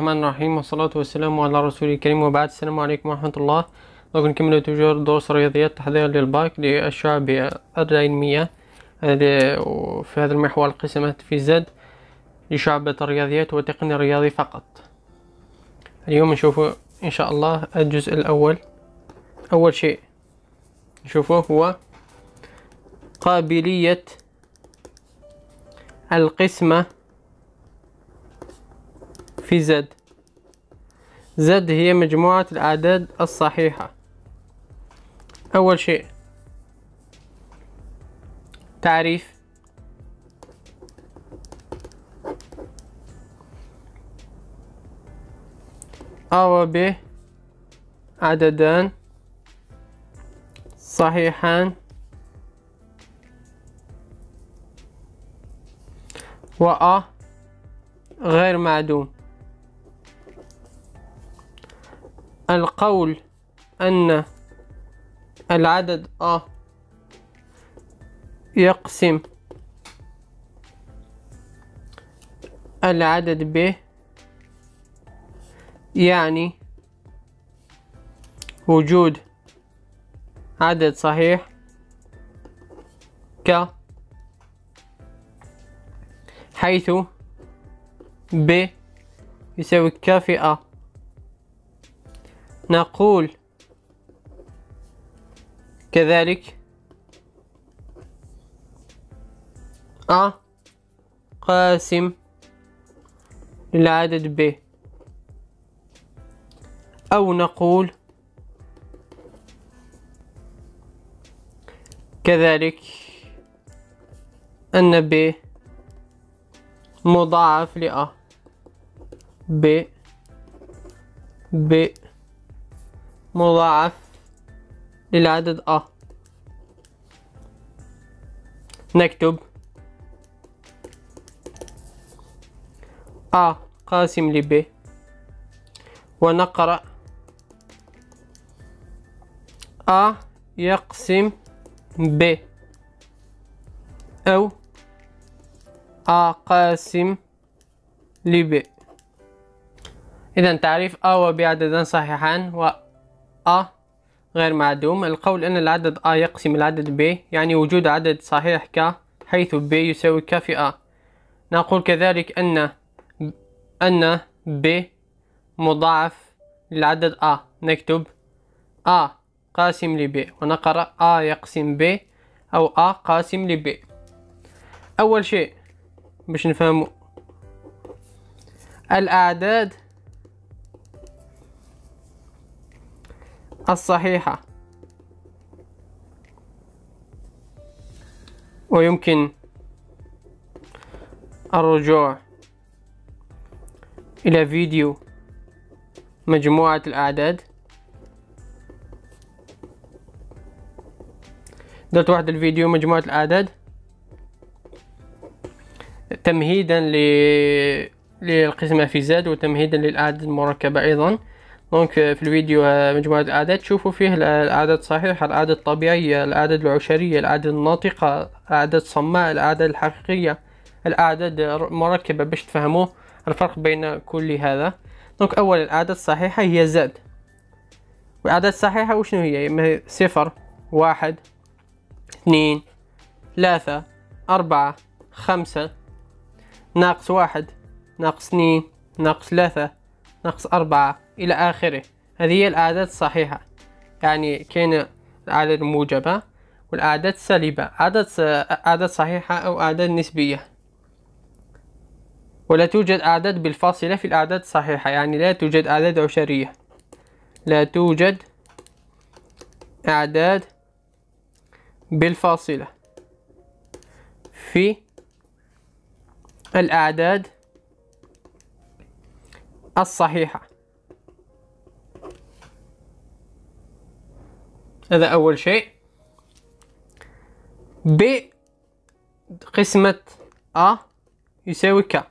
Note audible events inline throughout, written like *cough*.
الرحمن الرحيم والصلاة والسلام على رسول الكريم وبعد السلام عليكم ورحمة الله لكن نكمل تجار دروس رياضيات تحضير للباك للشعب العلمية في هذا المحور قسمت في زد لشعبة الرياضيات وتقني الرياضي فقط اليوم نشوف إن شاء الله الجزء الأول أول شيء نشوفه هو قابلية القسمة في زد زد هي مجموعة الأعداد الصحيحة أول شيء تعريف أ و ب عددان صحيحان و أ غير معدوم القول أن العدد أ يقسم العدد ب يعني وجود عدد صحيح ك حيث ب يساوي ك في أ نقول كذلك أ قاسم للعدد ب أو نقول كذلك أن ب مضاعف لأ ب ب مضاعف للعدد أ نكتب أ قاسم ل لب ونقرأ أ يقسم ب أو أ قاسم ل لب إذا تعريف أ وب عددان صحيحان و A غير معدوم القول أن العدد A يقسم العدد B يعني وجود عدد صحيح K حيث B يساوي K في A نقول كذلك أن أن B مضاعف للعدد A نكتب A قاسم لب ونقرأ A يقسم B أو A قاسم لب أول شيء باش نفهمه الأعداد الصحيحة ويمكن الرجوع إلى فيديو مجموعة الأعداد دلت واحد الفيديو مجموعة الأعداد تمهيدا للقسمة في زاد وتمهيدا للأعداد المركبة أيضا دونك آه، في الفيديو آه، مجموعة الأعداد تشوفوا فيه الأعداد الصحيحة الأعداد الطبيعية الأعداد العشرية الأعداد الناطقة الأعداد الصماء الأعداد الحقيقية الأعداد مركبة باش تفهموا الفرق بين كل هذا دونك أول الأعداد الصحيحة هي زاد والأعداد الصحيحة وشنو هي صفر واحد اثنين ثلاثة أربعة خمسة ناقص واحد ناقص اثنين ناقص ثلاثة ناقص أربعة إلى آخره هذه هي الأعداد الصحيحة يعني كاين الأعداد الموجبة والأعداد السالبة أعداد أعداد صحيحة أو أعداد نسبية ولا توجد أعداد بالفاصلة في الأعداد الصحيحة يعني لا توجد أعداد عشرية لا توجد أعداد بالفاصلة في الأعداد الصحيحة هذا أول شيء ب قسمة أ يساوي ك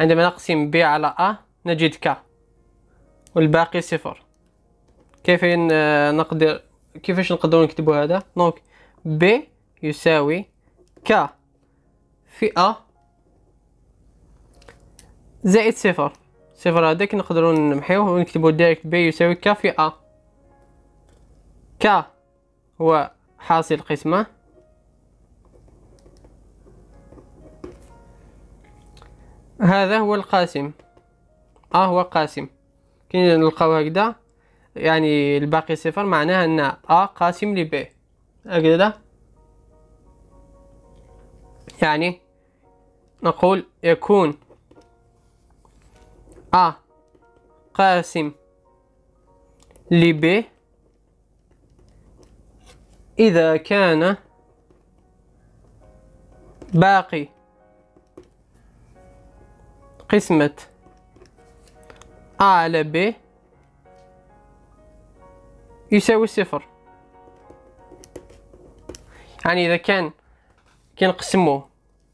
عندما نقسم ب على أ نجد ك والباقي صفر كيف نقدر كيفاش نقدروا نكتبوا هذا دونك ب يساوي ك في أ زائد صفر صفر هذاك نقدروا نمحيوه ونكتبوا دايركت بي يساوي ك في ا ك هو حاصل قسمه هذا هو القاسم ا هو قاسم كي نلقاو هكذا يعني الباقي صفر معناها ان ا قاسم لب هكذا يعني نقول يكون أ قاسم لب إذا كان باقي قسمة أ على ب يساوي صفر يعني إذا كان كنقسمو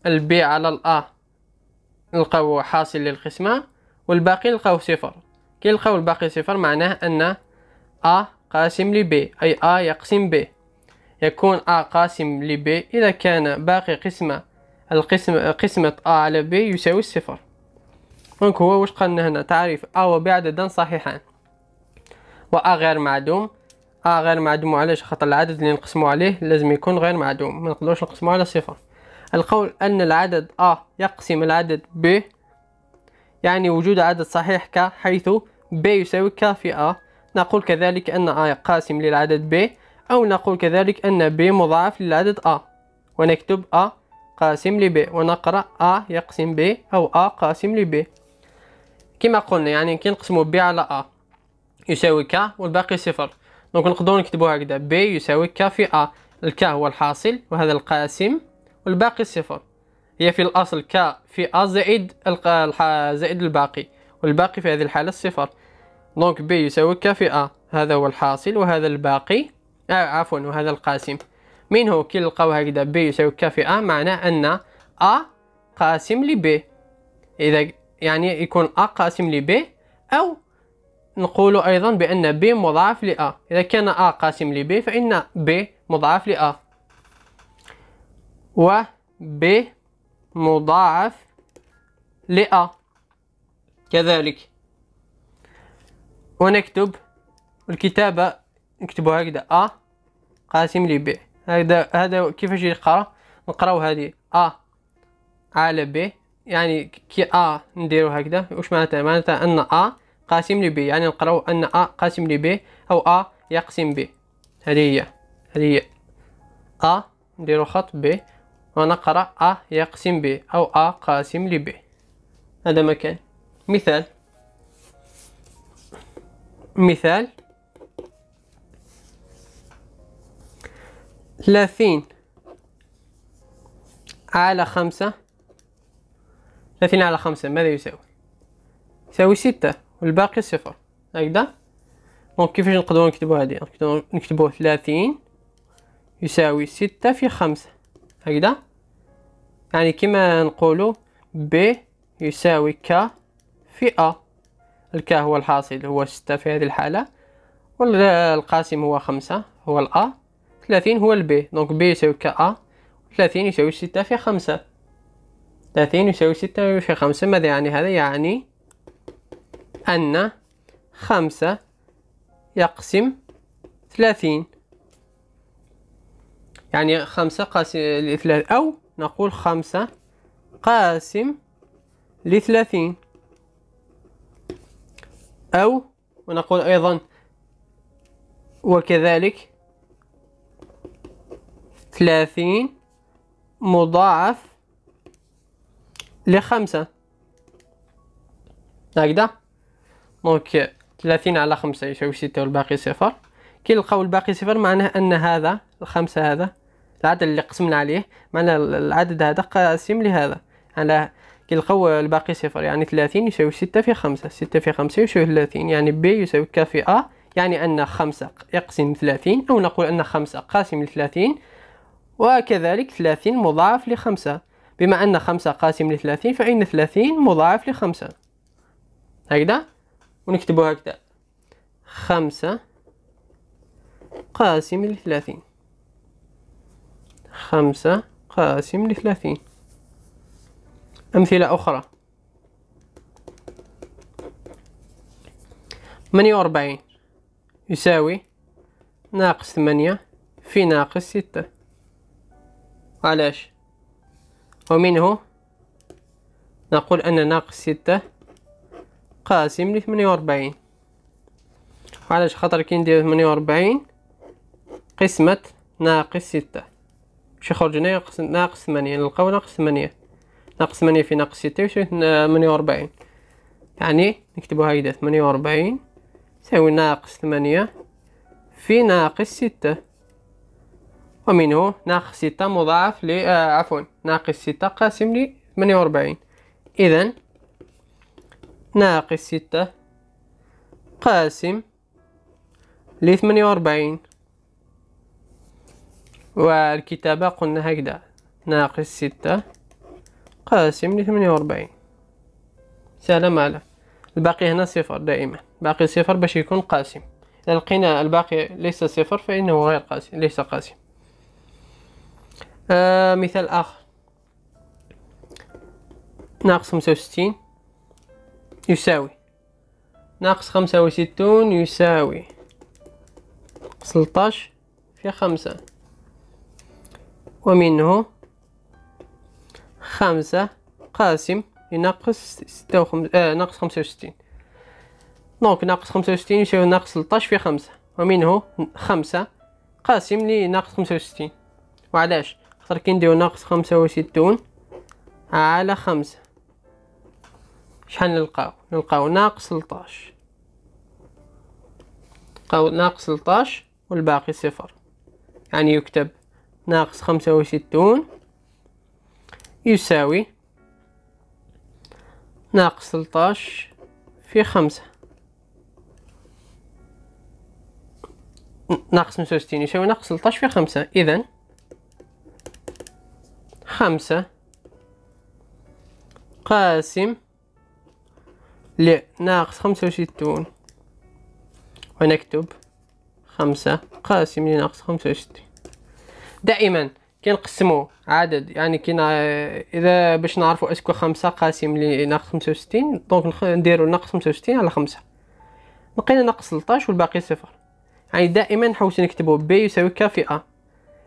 البي على الأ نلقاو حاصل للقسمة والباقي لقاو صفر كي لقاو الباقي صفر معناه ان ا قاسم لبي اي ا يقسم ب يكون ا قاسم لبي اذا كان باقي قسمه القسم قسمة ا على ب يساوي الصفر دونك هو واش قالنا هنا تعريف ا و ب عددا صحيحان و ا غير معدوم ا غير معدوم علاش خاطر العدد اللي نقسمو عليه لازم يكون غير معدوم ما نقدروش نقسمو على صفر القول أن العدد ا يقسم العدد ب يعني وجود عدد صحيح ك حيث ب يساوي ك في أ نقول كذلك أن أ قاسم للعدد ب أو نقول كذلك أن ب مضاعف للعدد أ ونكتب أ قاسم لب ونقرأ أ يقسم ب أو أ قاسم لب كما قلنا يعني كي نقسمو ب على أ يساوي ك والباقي صفر دونك نقدرو نكتبو هكذا ب يساوي ك في أ الك هو الحاصل وهذا القاسم والباقي صفر هي في الأصل ك في أ زائد زائد الباقي والباقي في هذه الحالة صفر دونك بي يساوي ك في أ هذا هو الحاصل وهذا الباقي آه عفوا وهذا القاسم منه كي نلقاو هكذا بي يساوي ك في أ معناه أن أ قاسم لبي إذا يعني يكون أ قاسم لبي أو نقول أيضا بأن ب مضاعف لأ إذا كان أ قاسم لبي فإن ب مضاعف لأ و ب مضاعف لأ كذلك ونكتب الكتابة نكتبو هكذا أ قاسم لب هكذا هذا كيفاش يقرا نقراو هذه أ على ب يعني كي أ نديرو هكذا واش معناتها معناتها أن أ قاسم لب يعني نقراو أن أ قاسم لب أو أ يقسم ب هذه هي هذه هي أ نديرو خط ب ونقرأ أ يقسم ب أو أ قاسم لب هذا مكان مثال مثال ثلاثين على خمسة ثلاثين على خمسة ماذا يساوي؟ يساوي ستة والباقي صفر هكذا دونك كيفاش نقدرو نكتبو هادي نكتبو ثلاثين يساوي ستة في خمسة هكذا يعني كما نقولو ب يساوي ك في أ الك هو الحاصل هو ستة في هذه الحالة والقاسم هو خمسة هو الأ ثلاثين هو البي دونك بي يساوي كأ ثلاثين يساوي ستة في خمسة ثلاثين يساوي ستة في خمسة ماذا يعني هذا يعني أن خمسة يقسم ثلاثين يعني خمسة قاسم لثلاث أو نقول خمسة قاسم لثلاثين أو ونقول أيضا وكذلك ثلاثين مضاعف لخمسة هكذا دونك ثلاثين على خمسة يساوي ستة والباقي صفر كي نلقاو الباقي صفر معناه أن هذا الخمسة هذا العدد اللي قسمنا عليه معنى العدد هذا قاسم لهذا على كي نلقاو الباقي صفر يعني 30 يساوي 6 في 5 6 في 5 يساوي 30 يعني ب يساوي ك في ا يعني ان 5 يقسم 30 او نقول ان 5 قاسم ل 30 وكذلك 30 مضاعف لخمسة بما أن خمسة قاسم لثلاثين فإن ثلاثين مضاعف لخمسة هكذا ونكتبه هكذا خمسة قاسم لثلاثين خمسة قاسم لثلاثين أمثلة أخرى ثمانية وأربعين يساوي ناقص ثمانية في ناقص ستة علاش ومنه نقول أن ناقص ستة قاسم لثمانية وأربعين علاش خاطر كي ندير ثمانية وأربعين قسمة ناقص ستة باش يخرج ناقص ناقص ثمانية نلقاو ناقص ثمانية ناقص ثمانية في ناقص ستة يساوي ثمانية وربعين يعني نكتبو هكذا ثمانية وربعين يساوي ناقص ثمانية في ناقص ستة ومنه ناقص ستة مضاعف ل آه عفوا ناقص ستة قاسم ل ثمانية وأربعين إذا ناقص ستة قاسم لثمانية وأربعين والكتابة قلنا هكذا ناقص ستة قاسم لثمانية وأربعين سالم على الباقي هنا صفر دائما باقي صفر باش يكون قاسم إذا لقينا الباقي ليس صفر فإنه غير قاسم ليس قاسم آه مثال آخر ناقص خمسة وستين يساوي ناقص خمسة وستون يساوي سلطاش في خمسة ومنه خمسة قاسم لناقص ستة وخمس آه ناقص خمسة وستين دونك ناقص خمسة وستين يساوي ناقص تلطاش في خمسة ومنه خمسة قاسم لناقص خمسة وستين وعلاش خاطر كي نديرو ناقص خمسة وستون على خمسة شحال نلقاو نلقاو ناقص تلطاش نلقاو ناقص تلطاش والباقي صفر يعني يكتب ناقص خمسة وستون يساوي ناقص ثلطاش في خمسة ناقص خمسة وستين يساوي ناقص ثلطاش في خمسة إذا خمسة قاسم لناقص خمسة وستون ونكتب خمسة قاسم لناقص خمسة وستين دائما كنقسموا عدد يعني كنا اذا باش نعرفوا اسكو خمسة قاسم لناقص خمسة وستين دونك نديرو ناقص 65 وستين على خمسة بقينا ناقص 13 والباقي صفر يعني دائما نحوس نكتبو بي يساوي ك في ا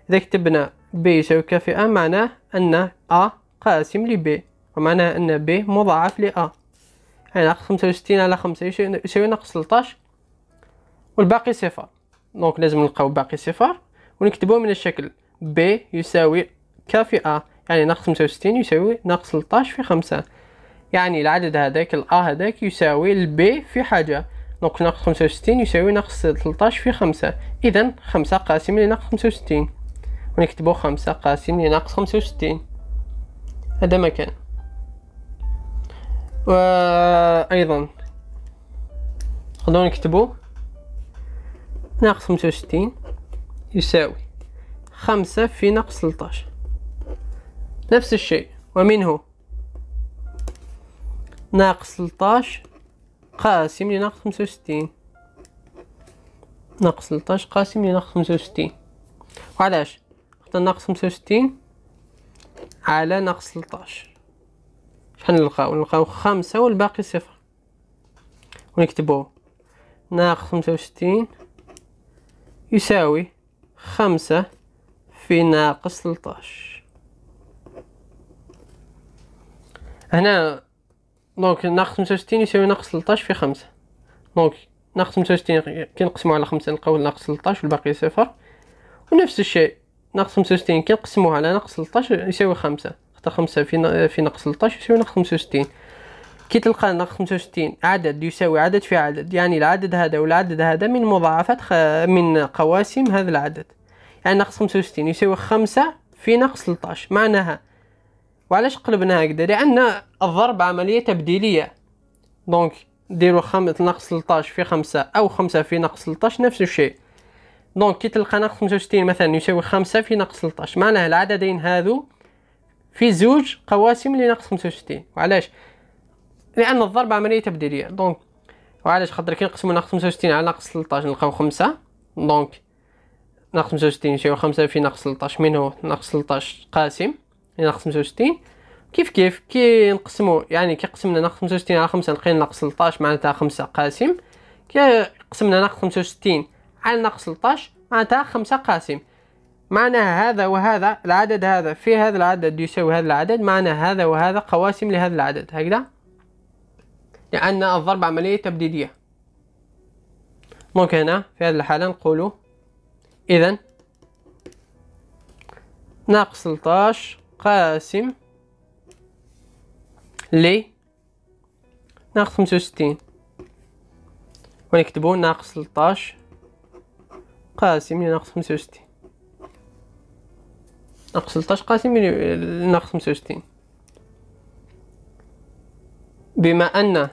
اذا كتبنا بي يساوي ك في ا معناه ان ا قاسم لبي ومعناه ان بي مضاعف ل ا يعني ناقص 65 وستين على 5 يساوي ناقص 13 والباقي صفر دونك لازم نلقاو باقي صفر ونكتبوه من الشكل ب يساوي في كافئة يعني ناقص خمسة وستين يساوي ناقص تلطاش في خمسة يعني العدد هذاك ال A هذاك يساوي ال B في حاجة دونك ناقص خمسة وستين يساوي ناقص تلطاش في خمسة إذا خمسة قاسم لناقص خمسة وستين ونكتبو خمسة قاسم لناقص خمسة وستين هذا ما كان مكان أيضا نقدرو نكتبو ناقص خمسة وستين يساوي خمسة في ناقص 13 نفس الشيء ومنه ناقص 13 قاسم لناقص 65 ناقص 13 قاسم لناقص 65 وعلاش خاطر ناقص 65 على ناقص 13 شحال نلقاو نلقاو خمسة والباقي صفر ونكتبوه ناقص 65 يساوي خمسة في ناقص 13 هنا دونك ناقص 65 يساوي ناقص 13 في 5 دونك ناقص 65 كنقسمو على 5 نلقاو ناقص 13 والباقي صفر ونفس الشيء ناقص 65 كنقسموه على ناقص 13 يساوي 5 حتى 5 في في ناقص 13 يساوي ناقص 65 كي تلقى ناقص 65 عدد يساوي عدد في عدد يعني العدد هذا والعدد هذا من مضاعفات خ... من قواسم هذا العدد يعني ناقص خمسة وستين يساوي خمسة في ناقص 13 معناها وعلاش قلبنا هكذا لأن الضرب عملية تبديلية دونك ديرو خم- ناقص 13 في خمسة أو خمسة في ناقص 13 نفس الشيء دونك كي تلقى ناقص 65 مثلا يساوي خمسة في ناقص 13 معناها العددين هذو في زوج قواسم لناقص 65 وعلاش لأن الضرب عملية تبديلية دونك وعلاش خاطر كي نقسمو ناقص 65 على ناقص 13 نلقاو خمسة دونك ناقص خمسة وستين يساوي خمسة في ناقص 13 منه ناقص 13 قاسم لناقص خمسة وستين كيف كيف كي نقسمو يعني كي قسمنا ناقص خمسة وستين على خمسة لقينا ناقص 13 معناتها خمسة قاسم كي قسمنا ناقص خمسة وستين على ناقص 13 معناتها خمسة قاسم معناها هذا وهذا العدد هذا في هذا العدد يساوي هذا العدد معناها هذا وهذا قواسم لهذا العدد هكذا لأن الضرب عملية تبديدية دونك هنا في هذه الحالة نقولو إذا ناقص 13 قاسم لي ناقص 65 ونكتبو ناقص 13 قاسم لناقص 65 ناقص 13 قاسم لناقص 65 بما أن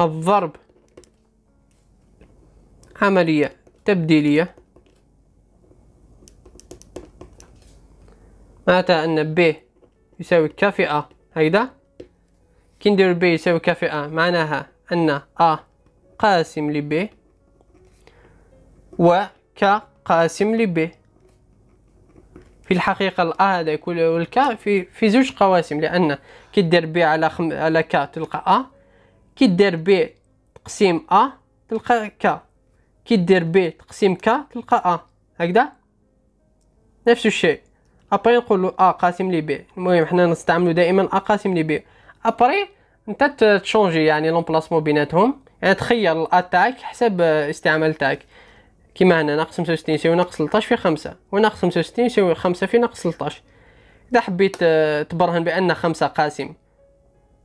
الضرب عملية تبديلية معناتها أن ب يساوي كفئة هيدا ندير ب يساوي أ معناها أن أ قاسم لب ك قاسم لب في الحقيقة الأ هذا يكون والك في في زوج قواسم لأن كي دير ب على خم على ك تلقى أ كي دير ب تقسيم أ تلقى ك كي دير بي تقسيم ك تلقى ا هكذا نفس الشيء ابري نقولو ا قاسم لي بي المهم حنا نستعملوا دائما ا قاسم لي بي ابري انت تشونجي يعني لومبلاسمون بيناتهم يعني تخير الأ تاعك حسب استعمال تاعك كيما هنا ناقص 65 يساوي ناقص 13 في 5 وناقص 65 يساوي 5 في ناقص 13 اذا حبيت آه، تبرهن بان 5 قاسم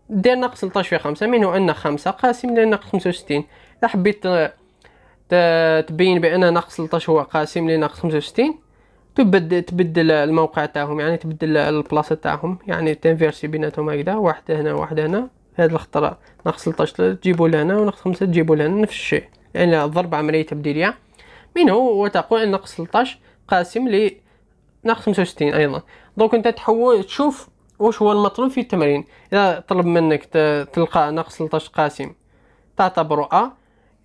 دير ناقص 13 في 5 منه ان 5 قاسم لناقص 65 اذا حبيت آه، تبين بان ناقص 13 هو قاسم لناقص 65 تبدل تبدل الموقع تاعهم يعني تبدل البلاصه تاعهم يعني تنفيرسي بيناتهم هكذا واحد هنا واحد هنا في هذه الخطره ناقص 13 تجيبو لهنا وناقص 5 تجيبو لهنا نفس الشيء يعني الضرب عمليه تبديليه منه وتقول ان ناقص 13 قاسم ل ناقص 65 ايضا دونك انت تحول تشوف واش هو المطلوب في التمرين اذا طلب منك تلقى ناقص 13 قاسم تعتبر ا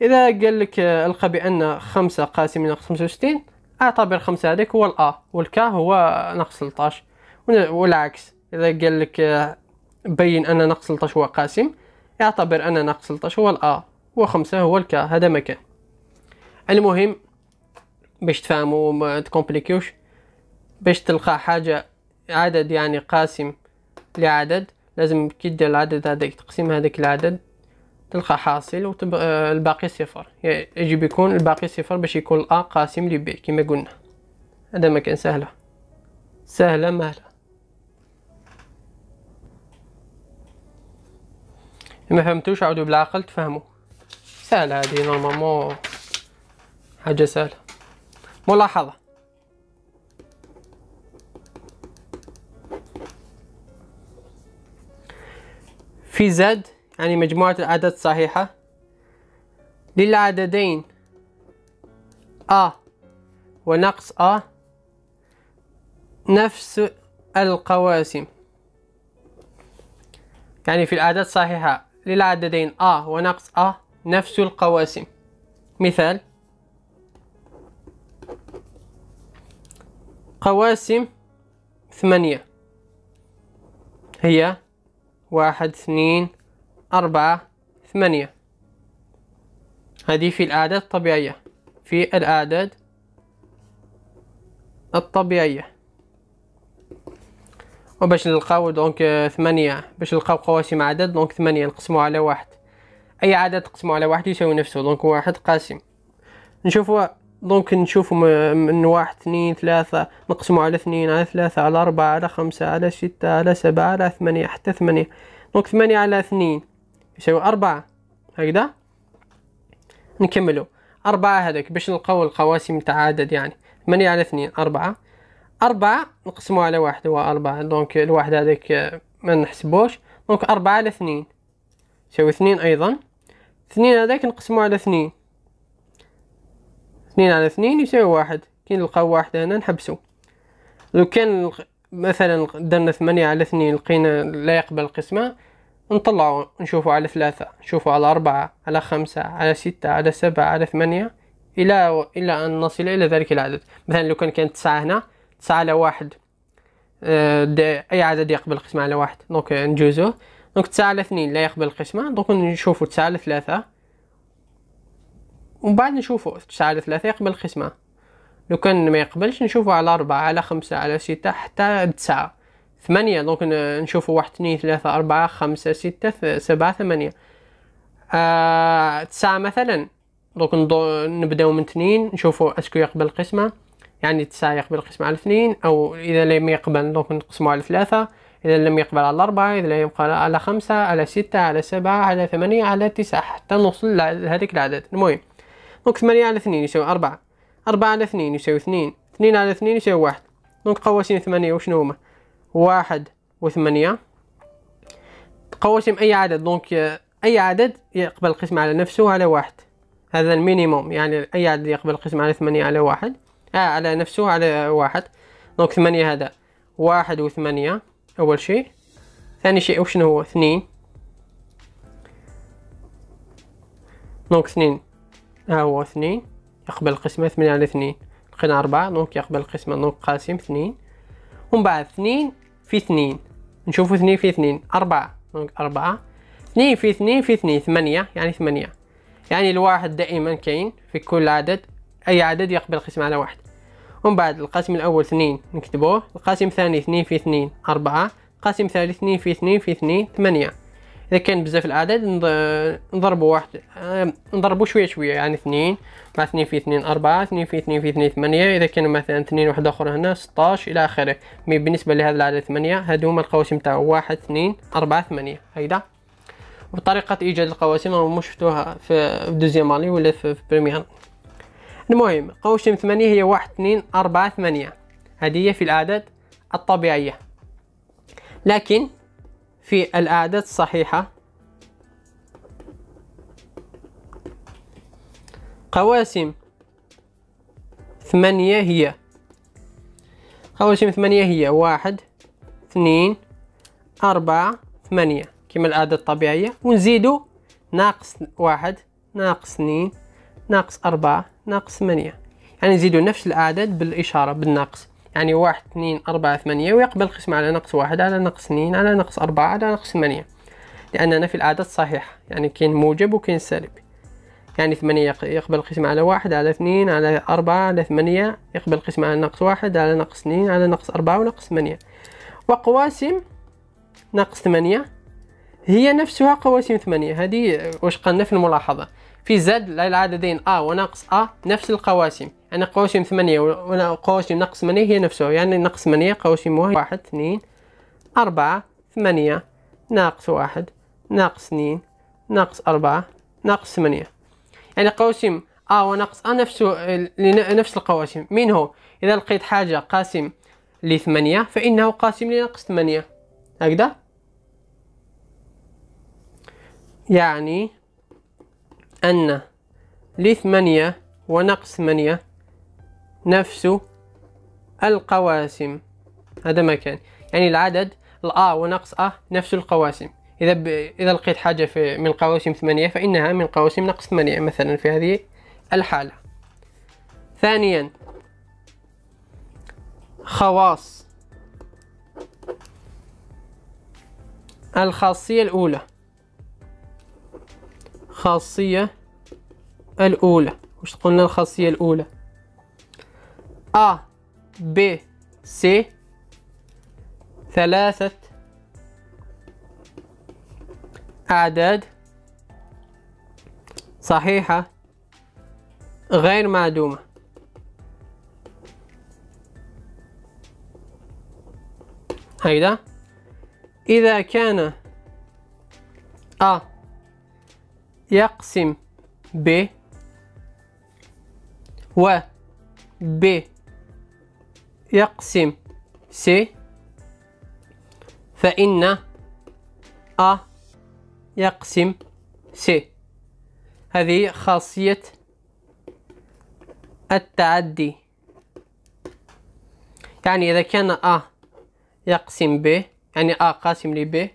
اذا قال لك آه، القى بان خمسة قاسي من خمسة وستين اعتبر خمسة هذاك هو الا والكا هو ناقص 13 والعكس اذا قال لك آه، بين ان ناقص 13 هو قاسم اعتبر ان ناقص 13 هو الا وخمسة هو الكا هذا مكان المهم باش تفهموا ما تكمبليكيوش باش تلقى حاجة عدد يعني قاسم لعدد لازم كي دير العدد هذاك تقسم هذاك العدد تلقى حاصل وتب... آه، الباقي صفر يجب يكون الباقي صفر باش يكون الأ قاسم لبي كما قلنا هذا ما كان سهله سهله مهله ما فهمتوش عودوا بالعقل تفهموا سهله هذه نورمالمون حاجه سهله ملاحظه في زاد يعني مجموعة الأعداد صحيحة للعددين أ ونقص أ نفس القواسم يعني في الأعداد صحيحة للعددين أ ونقص أ نفس القواسم مثال قواسم ثمانية هي واحد اثنين أربعة ثمانية هذه في الأعداد الطبيعية في الأعداد الطبيعية وباش نلقاو دونك ثمانية باش نلقاو قواسم عدد دونك ثمانية نقسمو على واحد أي عدد تقسمو على واحد يساوي نفسه دونك واحد قاسم نشوفو دونك نشوفو من واحد اثنين ثلاثة نقسمو على اثنين على ثلاثة على أربعة على خمسة على ستة على سبعة على ثمانية حتى ثمانية دونك ثمانية على اثنين يساوي أربعة هكذا نكملو أربعة هذاك باش نلقاو القواسم تاع عدد يعني ثمانية على اثنين أربعة أربعة نقسمو على واحد هو أربعة دونك الواحد هذاك ما نحسبوش دونك أربعة على اثنين يساوي اثنين أيضا اثنين هذاك نقسمو على اثنين اثنين على اثنين يساوي واحد كي نلقاو واحد هنا نحبسو لو كان مثلا درنا ثمانية على اثنين لقينا لا يقبل القسمة نطلعوا نشوفوا على ثلاثة نشوفوا على أربعة على خمسة على ستة على سبعة على ثمانية إلى إلى أن نصل إلى ذلك العدد مثلا لو كان كانت تسعة هنا تسعة على واحد آه، أي عدد يقبل القسمة على واحد دونك نجوزوه دونك تسعة على اثنين لا يقبل القسمة دونك نشوفو تسعة على ثلاثة ومن بعد نشوفو تسعة على ثلاثة يقبل القسمة لو كان ما يقبلش نشوفو على أربعة على خمسة على ستة حتى تسعة ثمانية دونك نشوفوا واحد اثنين ثلاثة أربعة خمسة ستة سبعة ثمانية آه تسعة مثلا دونك نبداو من اثنين نشوفوا اسكو يقبل القسمة يعني تسعة يقبل القسمة على اثنين أو إذا لم يقبل دونك نقسمو على ثلاثة إذا لم يقبل على أربعة إذا لم يقبل على خمسة على ستة على سبعة على ثمانية على تسعة حتى نوصل لهذيك العدد المهم دونك ثمانية على اثنين يساوي أربعة أربعة على اثنين يساوي اثنين اثنين على اثنين يساوي واحد دونك قواسين ثمانية وشنو هما واحد وثمانية قوسم أي عدد دونك أي عدد يقبل القسمة على نفسه على واحد هذا المينيموم يعني أي عدد يقبل القسمة على ثمانية على واحد آه على نفسه على واحد دونك ثمانية هذا واحد وثمانية أول شيء ثاني شيء وشنو هو اثنين دونك اثنين ها هو اثنين يقبل القسمة ثمانية على اثنين لقينا أربعة دونك يقبل القسمة دونك قاسم اثنين ومن بعد اثنين في اثنين نشوفوا اثنين في اثنين أربعة أربعة اثنين في اثنين في اثنين ثمانية يعني ثمانية يعني الواحد دائما كاين في كل عدد أي عدد يقبل القسم على واحد ومن بعد القاسم الأول اثنين نكتبوه القاسم الثاني اثنين في اثنين أربعة القاسم الثالث اثنين في اثنين في اثنين ثمانية اذا كان بزاف العدد نضربوا واحد نضربوا شويه شويه يعني اثنين مع اثنين في اثنين اربعة اثنين في اثنين في اثنين ثمانية اذا كان مثلا اثنين واحد اخر هنا 16 الى اخره مي بالنسبه لهذا العدد ثمانية هادو هما القواسم تاعو واحد اثنين اربعة ثمانية هيدا وطريقة ايجاد القواسم راهم شفتوها في دوزيام اني ولا في بريمير المهم قواسم ثمانية هي واحد اثنين اربعة ثمانية هادي هي في الاعداد الطبيعية لكن في الأعداد الصحيحة قواسم ثمانية هي قواسم ثمانية هي واحد اثنين أربعة ثمانية كما الأعداد الطبيعية ونزيدو ناقص واحد ناقص اثنين ناقص أربعة ناقص ثمانية يعني نزيدو نفس الأعداد بالإشارة بالناقص يعني واحد اثنين أربعة ثمانية ويقبل القسمة على ناقص واحد على ناقص اثنين على ناقص أربعة على ناقص ثمانية لأننا في الأعداد الصحيحة يعني كاين موجب وكاين سالب يعني ثمانية يقبل القسمة على واحد على اثنين على أربعة على ثمانية يقبل القسمة على ناقص واحد على ناقص اثنين على ناقص أربعة وناقص ثمانية وقواسم ناقص ثمانية هي نفسها قواسم ثمانية هذه واش قلنا في الملاحظة في زد للعددين أ وناقص أ نفس القواسم أنا قوسم ثمانية وأنا قوسم نقص ثمانية هي نفسها يعني نقص ثمانية قوسمها واحد اثنين أربعة ثمانية ناقص واحد ناقص اثنين ناقص أربعة ناقص ثمانية يعني قوسم أ وناقص أ نفسه نفس القواسم منه إذا لقيت حاجة قاسم لثمانية فإنه قاسم لناقص ثمانية هكذا يعني أن لثمانية وناقص ثمانية نفس القواسم هذا ما كان يعني العدد الأ ونقص أ نفس القواسم إذا ب... إذا لقيت حاجة في من قواسم ثمانية فإنها من قواسم نقص ثمانية مثلا في هذه الحالة ثانيا خواص الخاصية الأولى خاصية الأولى وش قلنا الخاصية الأولى A B C ثلاثة أعداد صحيحة غير معدومة هيدا إذا كان أ يقسم ب و ب يقسم س فإن أ يقسم س هذه خاصية التعدي يعني إذا كان أ يقسم ب يعني أ قاسم لب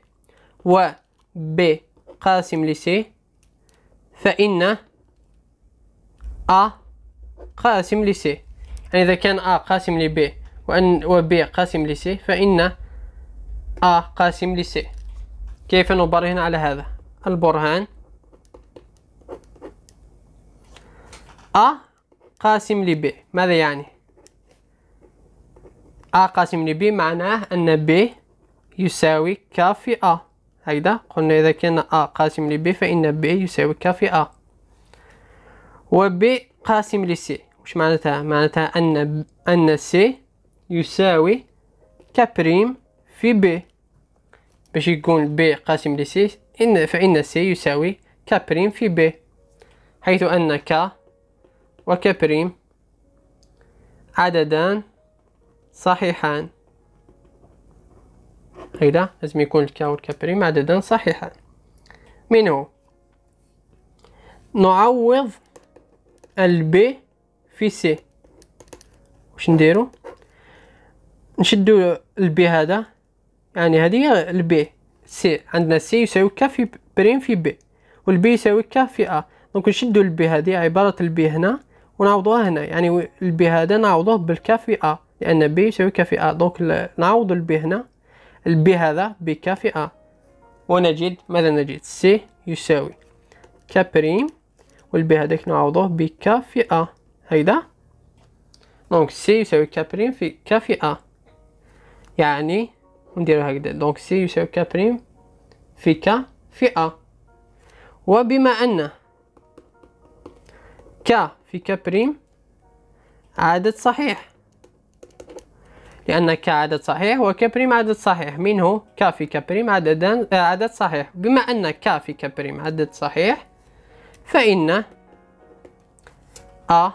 و ب قاسم لس فإن أ قاسم لس يعني إذا كان أ قاسم لب وأن وب قاسم لسي فإن أ قاسم لسي كيف نبرهن على هذا البرهان أ قاسم لب ماذا يعني أ قاسم لب معناه أن ب يساوي ك في أ هكذا قلنا إذا كان أ قاسم لب فإن ب يساوي ك في أ وب قاسم لسي وش معناتها معناتها أن أن سي يساوي كبريم في ب باش يكون ب قاسم لسي إن فإن سي يساوي كبريم في ب حيث أن ك وكبريم عددان صحيحان هيدا لازم يكون الكا والكابريم عددا صحيحا منه نعوض البي في سي واش نديرو نشدو البي هذا يعني هذه البي سي عندنا سي يساوي ك في بريم في بي والبي يساوي ك في ا دونك نشدو البي هذه عبارة البي هنا ونعوضوها هنا يعني البي هذا نعوضوه بالك في ا لأن بي يساوي ك في ا دونك نعوض البي هنا البي هذا بك في ا ونجد ماذا نجد سي يساوي ك بريم والبي هذاك نعوضوه بك في ا هيدا دونك سي يساوي ك بريم في ك في ا يعني نديرو هكذا دونك سي يساوي ك بريم في ك في ا وبما ان ك في ك بريم عدد صحيح لأن ك عدد صحيح وكا بريم عدد صحيح منه ك في ك بريم عددان عدد صحيح بما أن ك في ك بريم عدد صحيح فإن أ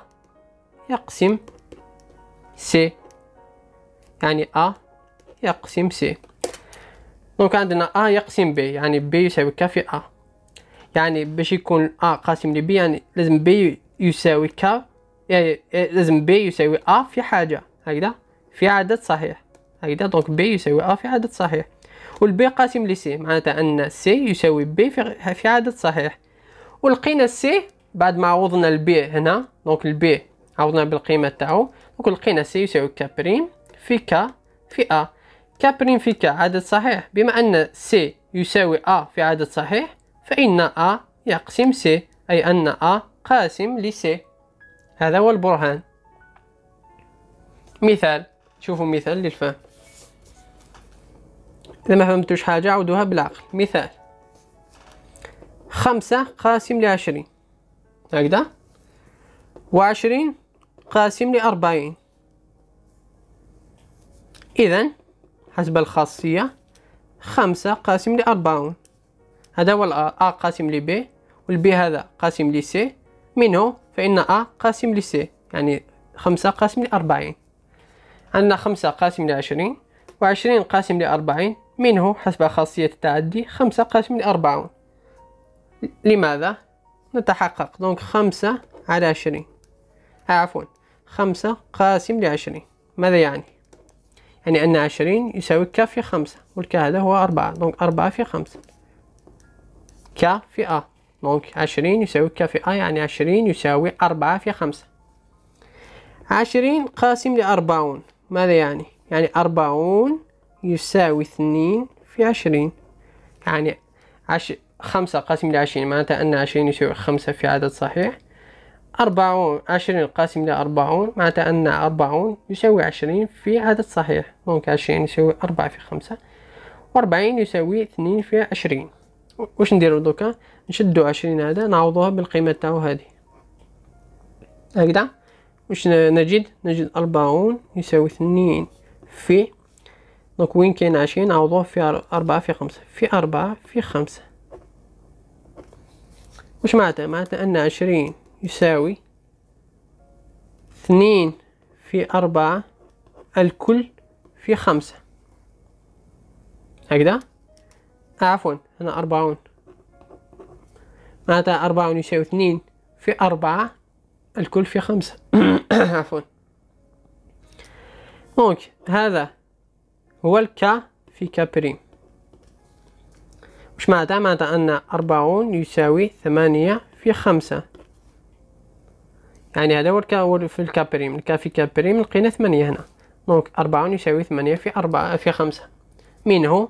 يقسم سي يعني أ يقسم سي دونك عندنا ا يقسم بي يعني بي يساوي كا في ا يعني باش يكون ا قاسم لبي يعني لازم بي يساوي كا يعني لازم بي يساوي ا في حاجه هكذا في عدد صحيح هكذا دونك بي يساوي ا في عدد صحيح والبي قاسم لسي معناتها ان سي يساوي بي في, عدد صحيح ولقينا سي بعد ما عوضنا البي هنا دونك البي عوضنا بالقيمه تاعو دونك لقينا سي يساوي كا بريم في كا في ا كابرين في ك عدد صحيح بما أن سي يساوي أ في عدد صحيح فإن أ يقسم سي أي أن أ قاسم لسي هذا هو البرهان مثال شوفوا مثال للفهم إذا ما فهمتوش حاجة عودوها بالعقل مثال خمسة قاسم لعشرين هكذا وعشرين قاسم لأربعين إذن حسب الخاصية خمسة قاسم لأربعون هذا هو أ قاسم لبي والبي هذا قاسم لسي منه فإن أ قاسم لسي يعني خمسة قاسم لأربعين عندنا خمسة قاسم لعشرين وعشرين قاسم لأربعين منه حسب خاصية التعدي خمسة قاسم لأربعون لماذا؟ نتحقق دونك خمسة على عشرين عفوا خمسة قاسم لعشرين ماذا يعني؟ يعني أن عشرين يساوي ك في خمسة والك هذا هو أربعة دونك أربعة في خمسة ك في أ دونك عشرين يساوي ك في أ يعني عشرين يساوي أربعة في خمسة عشرين قاسم لأربعون ماذا يعني؟ يعني أربعون يساوي اثنين في عشرين يعني عش... خمسة قاسم لعشرين معناتها أن عشرين يساوي خمسة في عدد صحيح أربعون عشرين قاسم إلى أربعون معناتها أن أربعون يساوي عشرين في عدد صحيح دونك عشرين يساوي أربعة في خمسة وأربعين يساوي اثنين في عشرين واش نديرو دوكا نشدو عشرين هذا نعوضوها بالقيمة تاعو هذه هكذا واش نجد نجد أربعون يساوي اثنين في دونك وين كاين عشرين نعوضوه في أربعة في خمسة في أربعة في خمسة واش معناتها معناتها أن عشرين يساوي اثنين في أربعة الكل في خمسة هكذا عفوا هنا أربعون معناتها أربعون يساوي اثنين في أربعة الكل في خمسة *coughs* عفوا دونك هذا هو الكا في كا بريم وش معناتها معناتها أن أربعون يساوي ثمانية في خمسة يعني هذا هو, هو في الكابريم كا كابريم لقينا ثمانية هنا دونك أربعون يساوي ثمانية في أربعة في خمسة منه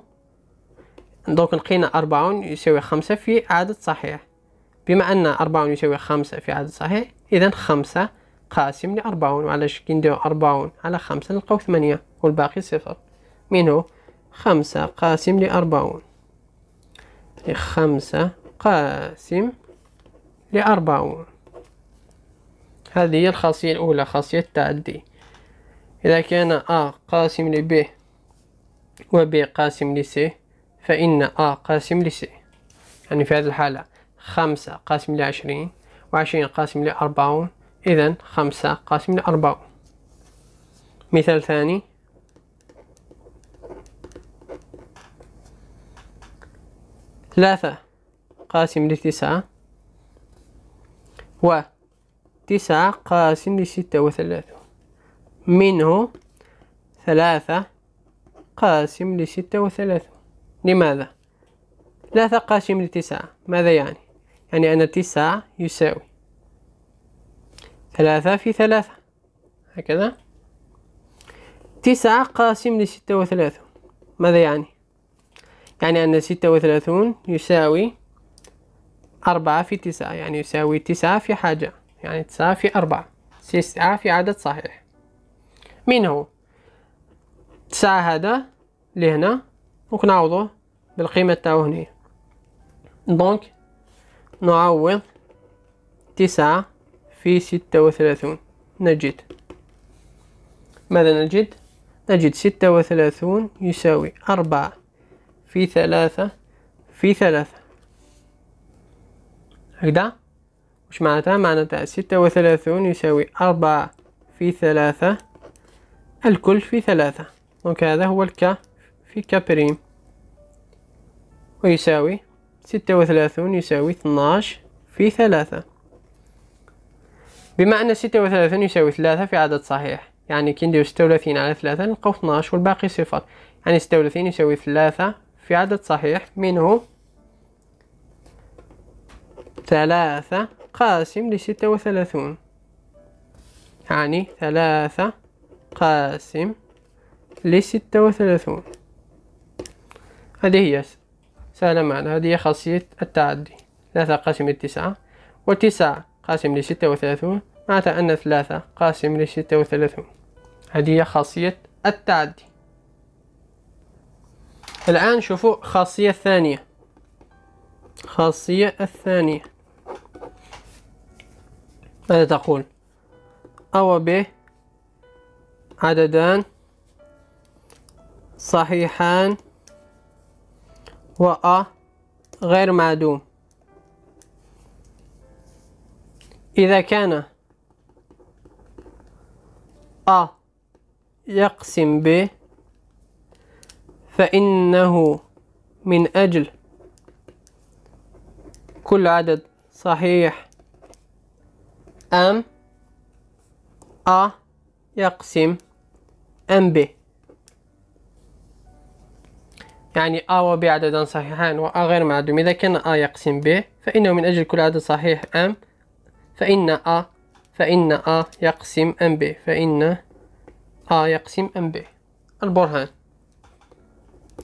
دونك لقينا أربعون يساوي خمسة في عدد صحيح بما أن أربعون يساوي خمسة في عدد صحيح إذا خمسة قاسم لأربعون وعلاش كي نديرو أربعون على خمسة نلقاو ثمانية والباقي صفر منه خمسة قاسم لأربعون خمسة قاسم لأربعون هذه هي الخاصية الأولى خاصية التعدي إذا كان A قاسم ل B و B قاسم ل C فإن A قاسم ل C يعني في هذه الحالة خمسة قاسم لعشرين وعشرين قاسم لأربعون إذا خمسة قاسم لأربعون مثال ثاني ثلاثة قاسم لتسعة و تسعة قاسم لستة وثلاثون منه ثلاثة قاسم لستة وثلاثون لماذا؟ ثلاثة قاسم لتسعة ماذا يعني؟ يعني أن تسعة يساوي ثلاثة في ثلاثة هكذا تسعة قاسم لستة وثلاثون ماذا يعني؟ يعني أن ستة وثلاثون يساوي أربعة في تسعة يعني يساوي تسعة في حاجة يعني تسعة في أربعة تسعة في عدد صحيح مين هو تسعة هذا لهنا دونك نعوضوه بالقيمة تاعو هنا دونك نعوض تسعة في ستة وثلاثون نجد ماذا نجد؟ نجد ستة وثلاثون يساوي أربعة في ثلاثة في ثلاثة هكذا وش معناتها معناتها ستة وثلاثون يساوي أربعة في ثلاثة الكل في ثلاثة دونك هذا هو الك في كابريم ويساوي ستة وثلاثون يساوي اثناش في ثلاثة بما أن ستة وثلاثون يساوي ثلاثة في عدد صحيح يعني كي نديرو ستة وثلاثين على ثلاثة نلقاو اثناش والباقي صفر يعني ستة وثلاثين يساوي ثلاثة في عدد صحيح منه ثلاثة قاسم لستة وثلاثون يعني ثلاثة قاسم لستة وثلاثون هذه هي سهلة معنا هذه هي خاصية التعدي ثلاثة قاسم لتسعة وتسعة قاسم لستة وثلاثون معناتها أن ثلاثة قاسم لستة وثلاثون هذه هي خاصية التعدي الآن شوفوا خاصية الثانية خاصية الثانية ماذا تقول أو ب عددان صحيحان أ غير معدوم إذا كان أ يقسم ب فإنه من أجل كل عدد صحيح أم أ يقسم أم ب يعني أ و ب عددان صحيحان و أ غير معدوم إذا كان أ يقسم ب فإنه من أجل كل عدد صحيح أم فإن أ فإن أ يقسم أم ب فإن أ يقسم أم ب البرهان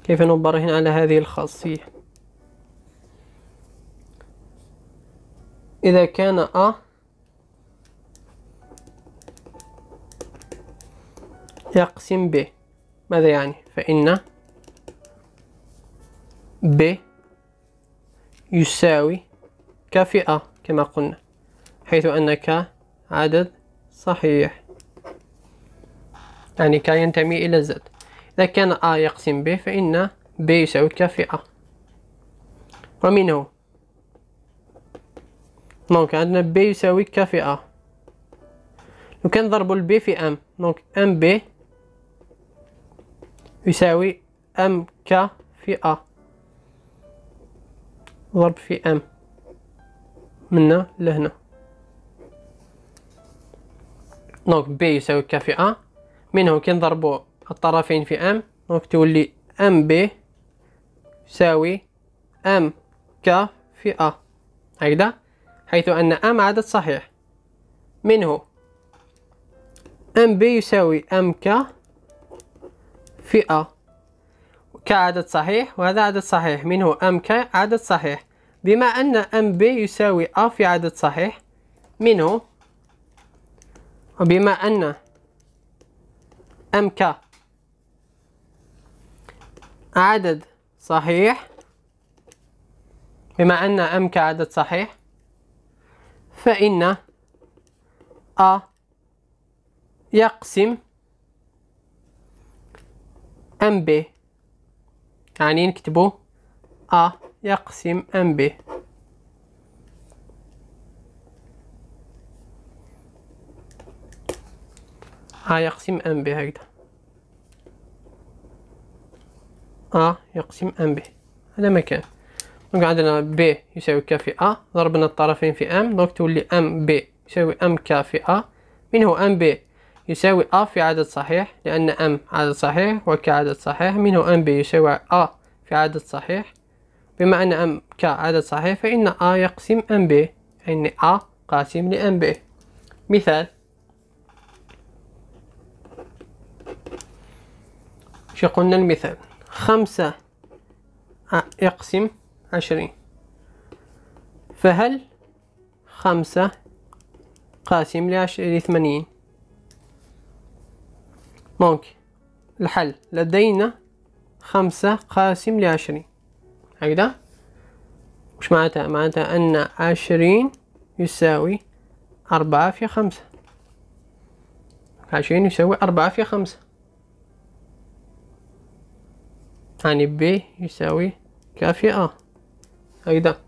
كيف نبرهن على هذه الخاصية إذا كان أ يقسم ب ماذا يعني فإن ب يساوي كفئة كما قلنا حيث أن ك عدد صحيح يعني ك ينتمي إلى زد إذا كان أ يقسم ب فإن ب يساوي كفئة ومنه دونك عندنا ب يساوي كفئة لو كان ضرب ب في ام دونك ام ب يساوي ام ك في ا ضرب في ام من لهنا دونك بي يساوي ك في ا منه كي نضربو الطرفين في ام دونك تولي ام بي يساوي ام ك في ا هكذا حيث ان ام عدد صحيح منه ام بي يساوي ام ك فئة كعدد صحيح وهذا عدد صحيح منه أم ك عدد صحيح بما أن أم بي يساوي أ في عدد صحيح منه وبما أن أم ك عدد صحيح بما أن أم ك عدد صحيح فإن أ يقسم ام بي يعني نكتبو ا يقسم ام بي ا يقسم ام بي هكذا ا يقسم ام بي هذا مكان دونك عندنا بي يساوي ك في ا ضربنا الطرفين في ام دونك تولي ام بي يساوي ام ك في ا من هو ام بي يساوي A في عدد صحيح لأن M عدد صحيح وك عدد صحيح منه MB يساوي A في عدد صحيح بما أن MK عدد صحيح فإن A يقسم MB أن A قاسم ل مثال شو قلنا المثال خمسة يقسم عشرين فهل خمسة قاسم لعشرين لثمانين دونك الحل لدينا خمسة قاسم لعشرين هكذا وش معناتها معناتها أن عشرين يساوي أربعة في خمسة عشرين يساوي أربعة في خمسة يعني ب يساوي ك في أ هكذا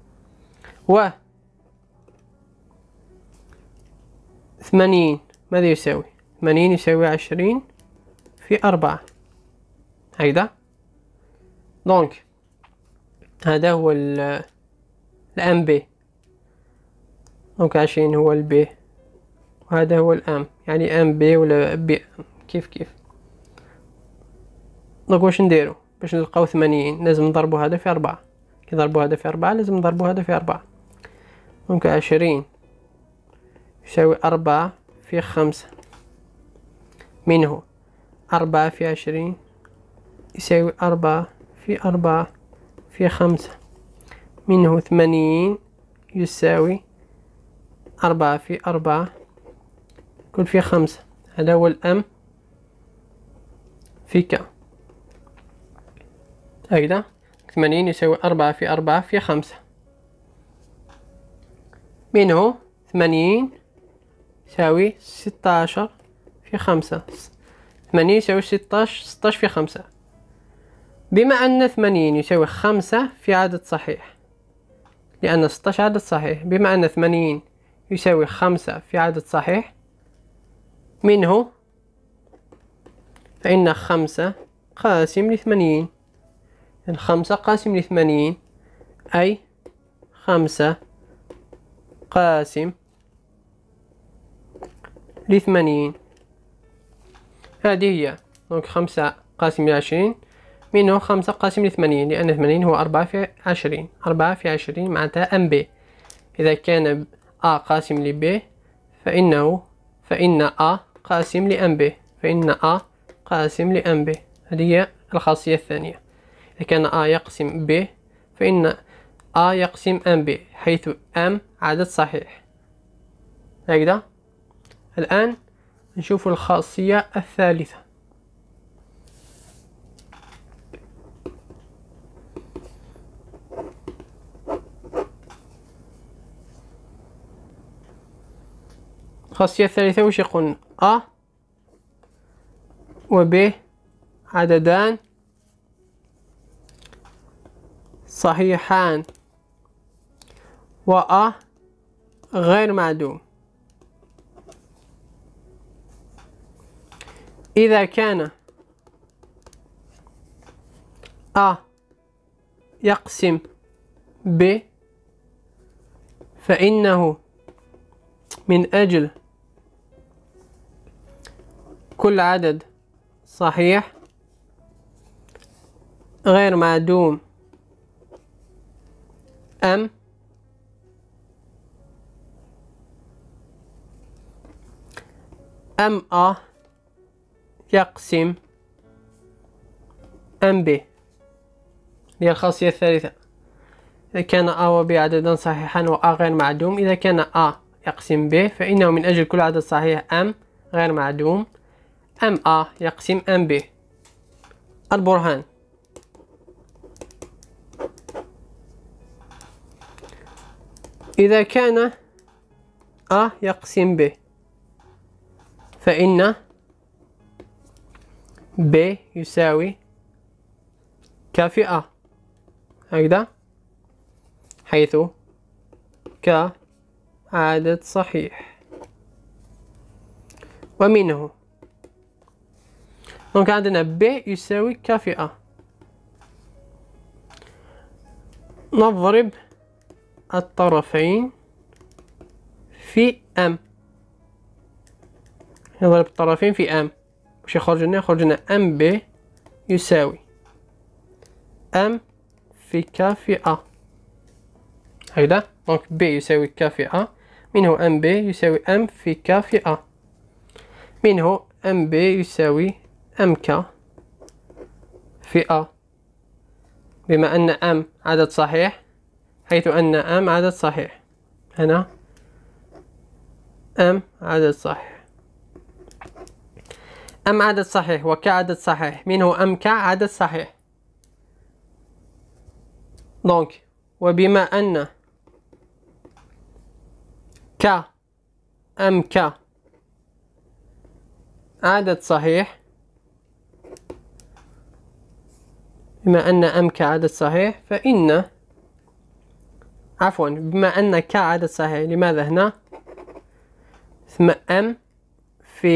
و ثمانين ماذا يساوي ثمانين يساوي عشرين في أربعة هيدا دونك هذا هو ال الام بي دونك عشرين هو البي وهذا هو الام يعني ام بي ولا بي كيف كيف دونك واش نديرو باش نلقاو ثمانين لازم نضربو هذا في أربعة كي نضربو هذا في أربعة لازم نضربو هذا في أربعة دونك عشرين يساوي أربعة في خمسة منه أربعة في عشرين يساوي أربعة في أربعة في خمسة منه ثمانين يساوي أربعة في أربعة كل في خمسة هذا هو الأم في ك هكذا ثمانين يساوي أربعة في أربعة في خمسة منه ثمانين يساوي ستة عشر في خمسة ثمانين يساوي ستاش ستاش في خمسة بما أن ثمانين يساوي خمسة في عدد صحيح لأن ستاش عدد صحيح بما أن ثمانين يساوي خمسة في عدد صحيح منه فإن خمسة قاسم لثمانين يعني خمسة قاسم لثمانين أي خمسة قاسم لثمانين هذه هي دونك خمسة قاسم لعشرين منه خمسة قاسم لثمانين لأن ثمانين هو أربعة في عشرين أربعة في عشرين معناتها أم بي إذا كان أ قاسم لب فإنه فإن أ قاسم لأم بي فإن أ قاسم لأم بي هذه هي الخاصية الثانية إذا كان أ يقسم ب فإن أ يقسم أم ب حيث أم عدد صحيح هكذا الآن نشوف الخاصية الثالثة الخاصية الثالثة وش يقولنا أ و ب عددان صحيحان و أ غير معدوم إذا كان أ يقسم ب فإنه من أجل كل عدد صحيح غير معدوم أم أم أ يقسم ام بي هي الخاصية الثالثة إذا كان أ و ب عددا صحيحا و أ غير معدوم إذا كان أ يقسم ب فإنه من أجل كل عدد صحيح أم غير معدوم أم أ يقسم أم ب البرهان إذا كان أ يقسم ب فإن ب يساوي أ هكذا حيث ك عدد صحيح ومنه دونك عندنا ب يساوي أ نضرب الطرفين في ام نضرب الطرفين في ام وش يخرج لنا يخرج لنا ام بي يساوي ام في في ا هيدا دونك بي يساوي في ا منه ام بي يساوي ام في في ا منه ام بي يساوي ام كا في أ بما أن أم عدد صحيح حيث أن أم عدد صحيح هنا أم عدد صحيح أم عدد صحيح وكعدد صحيح من هو أم كعدد صحيح دونك وبما أن ك أم ك عدد صحيح بما أن أم كعدد صحيح فإن عفوا بما أن ك عدد صحيح لماذا هنا ثم أم في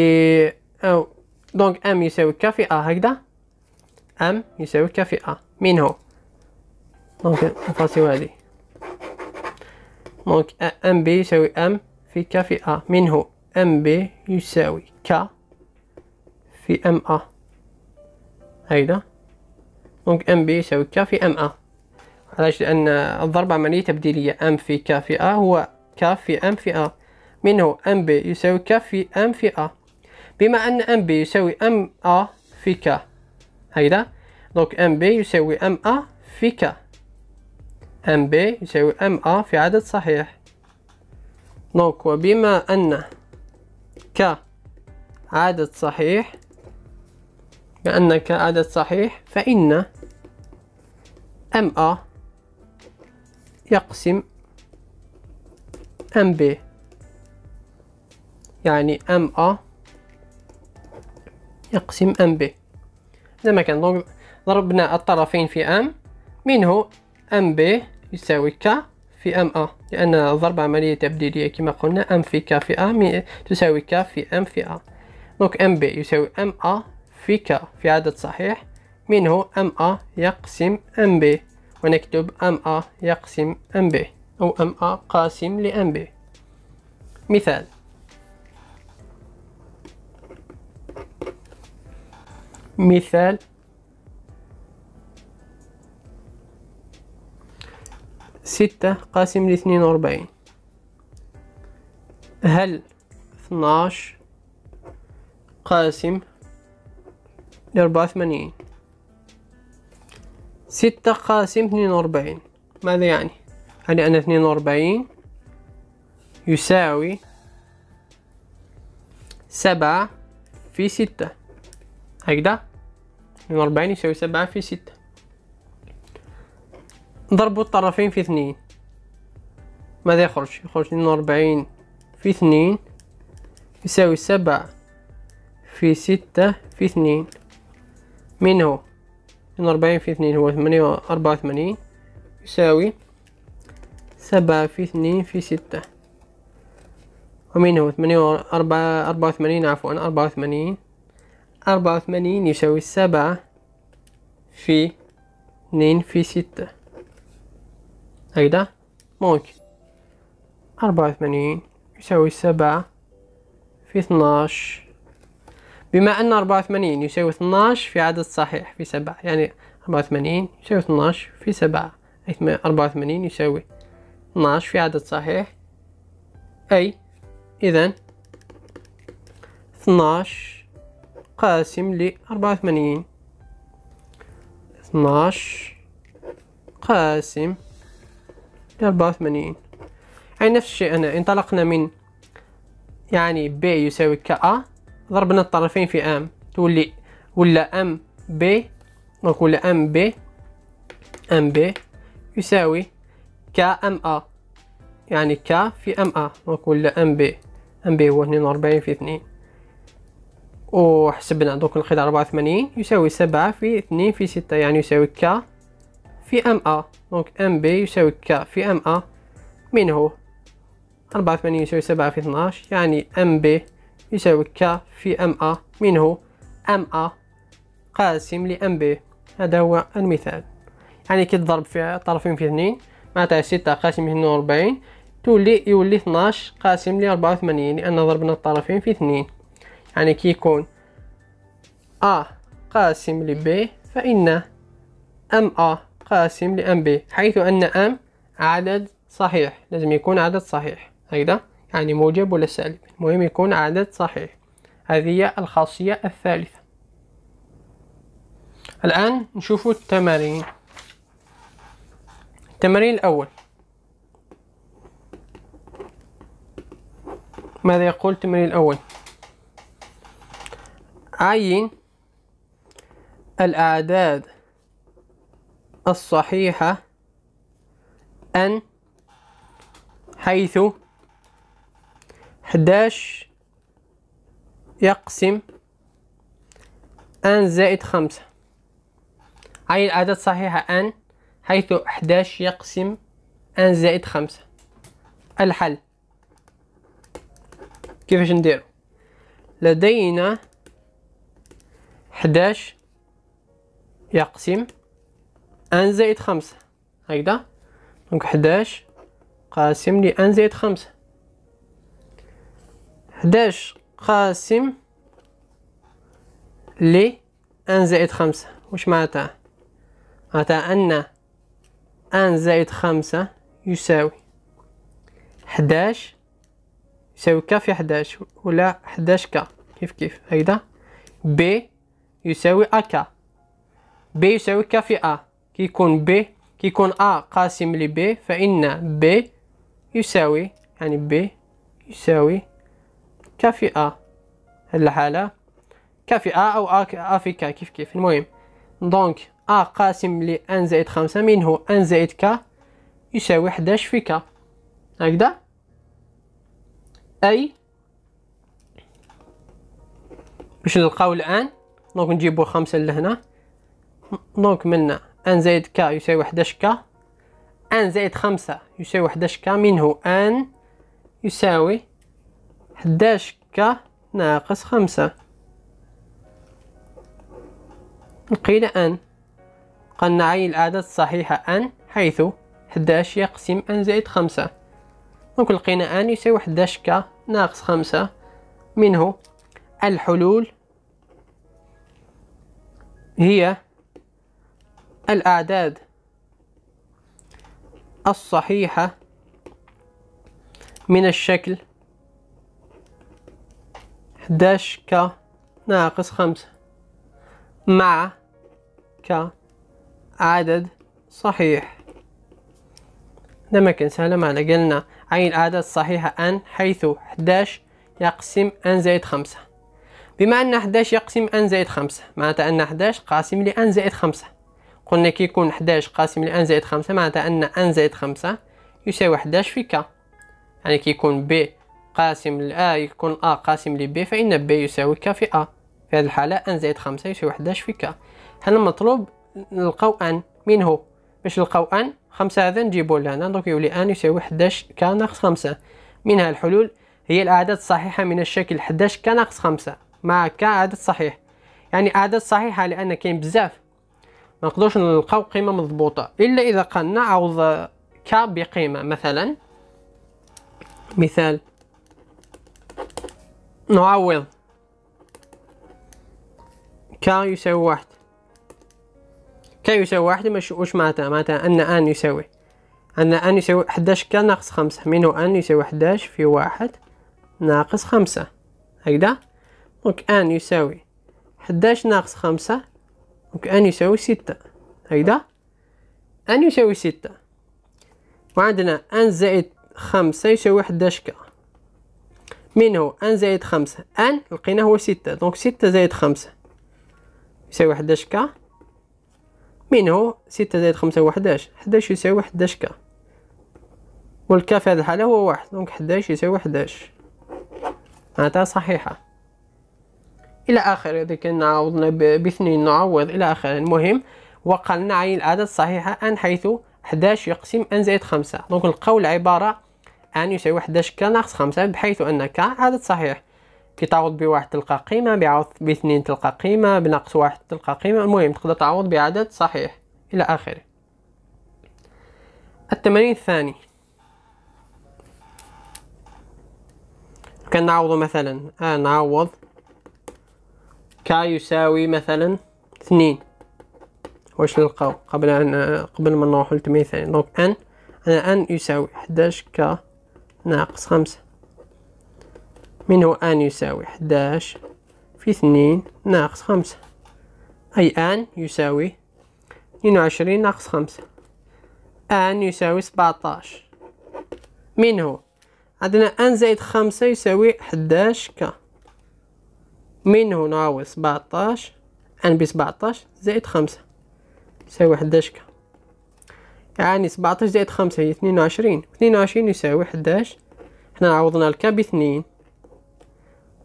أو دونك ام يساوي ك في ا هكذا ام يساوي ك في ا مين هو دونك نفاسيو هادي دونك ام بي يساوي ام في ك في ا مين هو ام بي يساوي ك في ام ا هكذا دونك ام بي يساوي ك في ام ا علاش لان الضربه عمليه تبديليه ام في ك في ا هو ك في ام في ا هو ام بي يساوي ك في ام في ا بما أن ام بي يساوي ام ا في ك هيدا دونك ام بي يساوي ام ا في ك ام بي يساوي ام ا في عدد صحيح دونك وبما أن ك عدد صحيح بان ك عدد صحيح فإن ام ا يقسم ام بي يعني ام ا يقسم ام ب زي ما كان دونك ضربنا الطرفين في ام منه ام ب يساوي ك في ام ا لان الضرب عمليه تبديليه كما قلنا ام في ك في ا تساوي ك في ام في ا دونك ام ب يساوي ام ا في ك في عدد صحيح منه ام ا يقسم ام ب ونكتب ام ا يقسم ام ب او ام ا قاسم لام ب مثال مثال ستة قاسم لاثنين وأربعين هل اثناش قاسم لأربعة وثمانين ستة قاسم اثنين وأربعين ماذا يعني؟ يعني أن اثنين وأربعين يساوي سبعة في ستة هكذا وأربعين يساوي سبعة في ستة ضربوا الطرفين في اثنين ماذا يخرج يخرج اثنين وأربعين في اثنين يساوي سبعة في ستة في اثنين من هو اثنين وأربعين في اثنين هو ثمانية وأربعة وثمانين يساوي سبعة في اثنين في ستة ومن هو ثمانية وأربعة أربعة وثمانين عفوا أربعة وثمانين أربعة وثمانين يساوي سبعة في اثنين في ستة هكذا ممكن أربعة وثمانين يساوي سبعة في اثناش بما أن أربعة وثمانين يساوي اثناش في عدد صحيح في سبعة يعني أربعة وثمانين يساوي اثناش في سبعة أي أربعة وثمانين يساوي اثناش في عدد صحيح أي إذا اثناش قاسم ل 84 12 قاسم ل 84 اي نفس الشيء انا انطلقنا من يعني ب يساوي ك ا ضربنا الطرفين في ام تولي ولا ام ب دونك ولا ام ب ام ب يساوي ك ام ا يعني ك في ام ا دونك ولا ام بي ام بي هو 42 في 2 وحسبنا دوك نقيض 84 يساوي 7 في 2 في 6 يعني يساوي ك في ام ا دونك ام بي يساوي ك في ام ا منه 84 يساوي 7 في 12 يعني ام بي يساوي ك في ام ا منه ام ا قاسم لام بي هذا هو المثال يعني كي تضرب في طرفين في اثنين معناتها ستة قاسم اثنين وربعين تولي يولي 12 قاسم لأربعة وثمانين لأن ضربنا الطرفين في اثنين يعني كي يكون أ قاسم ل B فإن أم أ قاسم لأم ب حيث أن أم عدد صحيح لازم يكون عدد صحيح هكذا يعني موجب ولا سالب المهم يكون عدد صحيح هذه هي الخاصية الثالثة الآن نشوفوا التمارين التمرين الأول ماذا يقول التمرين الأول عين الأعداد الصحيحة أن حيث 11 يقسم أن زائد خمسة عين الأعداد الصحيحة أن حيث 11 يقسم أن زائد خمسة الحل كيفاش نديرو لدينا 11 يقسم ان زائد 5 هكذا دونك 11 قاسم ل ان زائد 5 11 قاسم ل ان زائد 5 واش معناتها معناتها ان ان زائد 5 يساوي 11 يساوي ك في 11 ولا 11 ك كيف كيف هكذا ب يساوي أكا ب يساوي ك في أ كيكون ب كيكون أ قاسم لب فإن ب يساوي يعني ب يساوي ك في أ هاد الحالة ك في أ أو أ في ك كيف كيف المهم دونك أ قاسم ل أن زائد خمسة منه أن زائد ك يساوي حداش في ك هكذا أي باش نلقاو الآن دونك نجيبو خمسة لهنا دونك من ان زائد ك يساوي 11 ك ان زائد خمسة يساوي 11 ك منه ان يساوي 11 ك ناقص خمسة لقينا ان قلنا عين الأعداد الصحيحة ان حيث 11 يقسم ان زائد خمسة دونك لقينا ان يساوي 11 ك ناقص خمسة منه الحلول هي الأعداد الصحيحة من الشكل 11 ك ناقص 5 مع ك عدد صحيح ده ما كان سهل معنا قلنا عين الأعداد الصحيحة أن حيث 11 يقسم أن زائد 5 بما ان 11 يقسم ان زائد 5 معناتها ان 11 قاسم لان زائد 5 قلنا كي يكون 11 قاسم لان زائد 5 معناتها ان ان زائد 5 يساوي 11 في ك يعني كي يكون ب قاسم ل ا يكون أ قاسم ل ب فإن ب يساوي ك في أ في هذه الحالة أن زائد 5 يساوي 11 في ك هنا المطلوب نلقاو أن من هو باش نلقاو أن 5 هذا نجيبو لهنا دونك يولي أن يساوي 11 ك ناقص 5 منها الحلول هي الأعداد الصحيحة من الشكل 11 ك ناقص 5 مع عدد صحيح يعني اعداد صحيحه لان كاين بزاف ما نقدروش نلقاو قيمه مضبوطه الا اذا قلنا عوض ك بقيمه مثلا مثال نعوض ك يساوي واحد ك يساوي واحد مش وش معناتها معناتها ان ان يساوي ان ان يساوي 11 ك ناقص خمسة منه ان يساوي 11 في واحد ناقص خمسة هكذا دونك ان يساوي حداش ناقص خمسة دونك ان يساوي ستة هيدا ان يساوي ستة وعندنا ان زائد خمسة يساوي حداش كا هو ان زائد خمسة ان لقينا هو ستة دونك ستة زائد خمسة يساوي حداش كا هو ستة زائد خمسة هو حداش 11 يساوي حداش كا والكا في هذه الحالة هو واحد دونك حداش يساوي حداش معناتها صحيحة الى اخره هذيك نعوضنا باثنين نعوض الى اخره المهم وقلنا عين الاعداد الصحيحه ان حيث 11 يقسم ان زائد 5 دونك القول عباره ان يساوي 11 ك ناقص 5 بحيث ان ك عدد صحيح كي تعوض بواحد تلقى قيمه بعوض باثنين تلقى قيمه بناقص واحد تلقى قيمه المهم تقدر تعوض بعدد صحيح الى اخره التمرين الثاني آه، نعوض مثلا نعوض كا يساوي مثلا اثنين واش نلقاو قبل ان قبل ما نروحو للتمرين الثاني دونك ان انا ان يساوي 11 كا ناقص خمسة هو ان يساوي 11 في اثنين ناقص خمسة اي ان يساوي اثنين وعشرين ناقص خمسة ان يساوي 17 هو عندنا ان زائد خمسة يساوي 11 كا من هنا هو سبعتاش ان يعني بي سبعتاش زائد خمسة يساوي حداش كا يعني سبعتاش زائد خمسة هي اثنين وعشرين اثنين وعشرين يساوي حداش حنا عوضنا الكا باثنين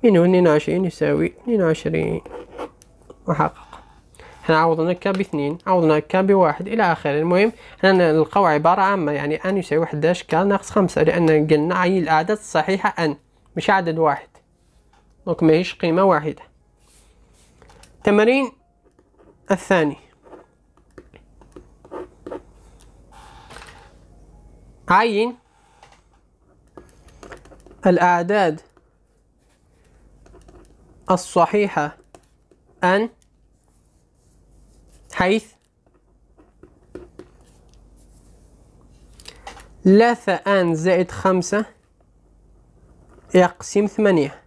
من هنا اثنين وعشرين يساوي اثنين وعشرين وحقق حنا عوضنا الكا باثنين عوضنا الكا بواحد الى اخره المهم حنا نلقاو عبارة عامة يعني ان يساوي حداش كا ناقص خمسة لان قلنا عين الاعداد الصحيحة ان مش عدد واحد دونك ماهيش قيمة واحدة التمرين الثاني عين الأعداد الصحيحة أن حيث ثلاثة أن زائد خمسة يقسم ثمانية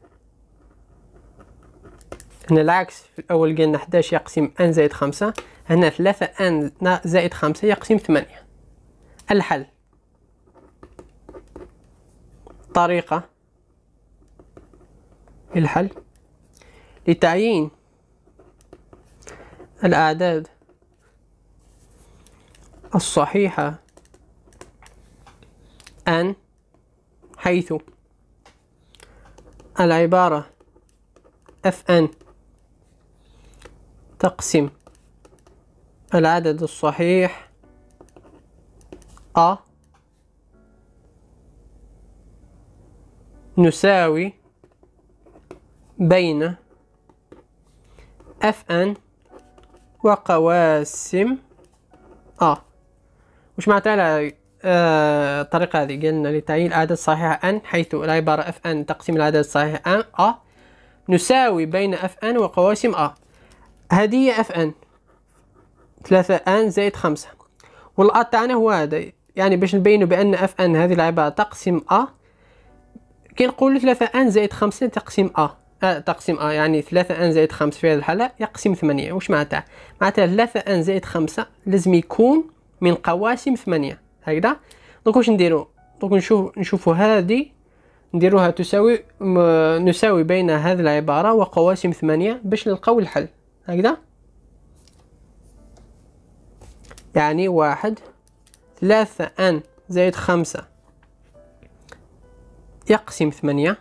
هنا العكس في الأول قلنا 11 يقسم أن زائد خمسة هنا ثلاثة أن زائد خمسة يقسم ثمانية الحل طريقة الحل لتعيين الأعداد الصحيحة أن حيث العبارة اف ان تقسم العدد الصحيح أ نساوي بين Fn وقواسم أ وش معناتها آه الطريقة هذه قلنا لتعيين العدد الصحيح n حيث العبارة Fn تقسيم العدد الصحيح ان أ نساوي بين Fn وقواسم أ هذه اف ان ثلاثة ان زائد خمسة والأ تاعنا هو هذا يعني باش نبينو بأن اف ان هذه العبارة تقسيم أ كي نقولو ثلاثة ان زائد خمسة تقسيم أ أه تقسيم أ يعني ثلاثة أن زائد خمسة في هذه الحالة يقسم ثمانية واش معناتها؟ معناتها ثلاثة أن زائد خمسة لازم يكون من قواسم ثمانية هكذا دونك واش نديرو؟ دونك نشوف نشوفو هادي نديروها تساوي نساوي بين هذه العبارة وقواسم ثمانية باش نلقاو الحل هكذا يعني واحد ثلاثة أن زائد خمسة يقسم ثمانية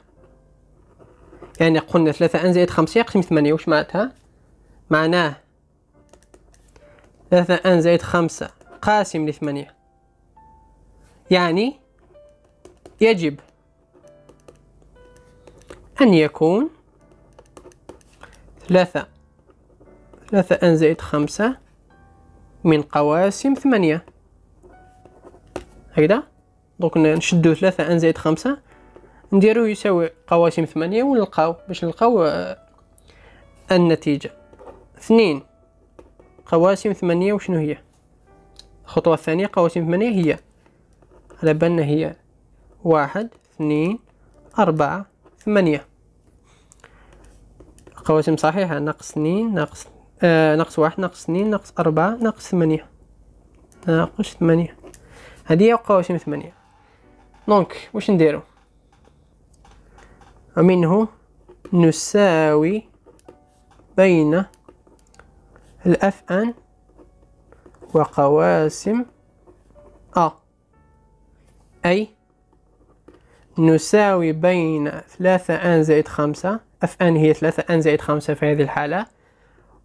يعني قلنا ثلاثة أن زائد خمسة يقسم ثمانية وش معناتها معناه ثلاثة أن زائد خمسة قاسم لثمانية يعني يجب أن يكون ثلاثة ثلاثة ان زائد خمسة من قواسم ثمانية هكذا دونك نشدو ثلاثة ان زائد خمسة نديرو يساوي قواسم ثمانية ونلقاو باش نلقاو آه، النتيجة اثنين قواسم ثمانية وشنو هي الخطوة الثانية قواسم ثمانية هي على بالنا هي واحد اثنين أربعة ثمانية قواسم صحيحة ناقص اثنين ناقص آه ناقص واحد ناقص اثنين ناقص أربعة ناقص ثمانية ناقص ثمانية هادي هي واش ثمانية دونك واش نديرو ومنه نساوي بين الاف ان وقواسم أ أي نساوي بين ثلاثة أن زائد خمسة أف أن هي ثلاثة أن زائد خمسة في هذه الحالة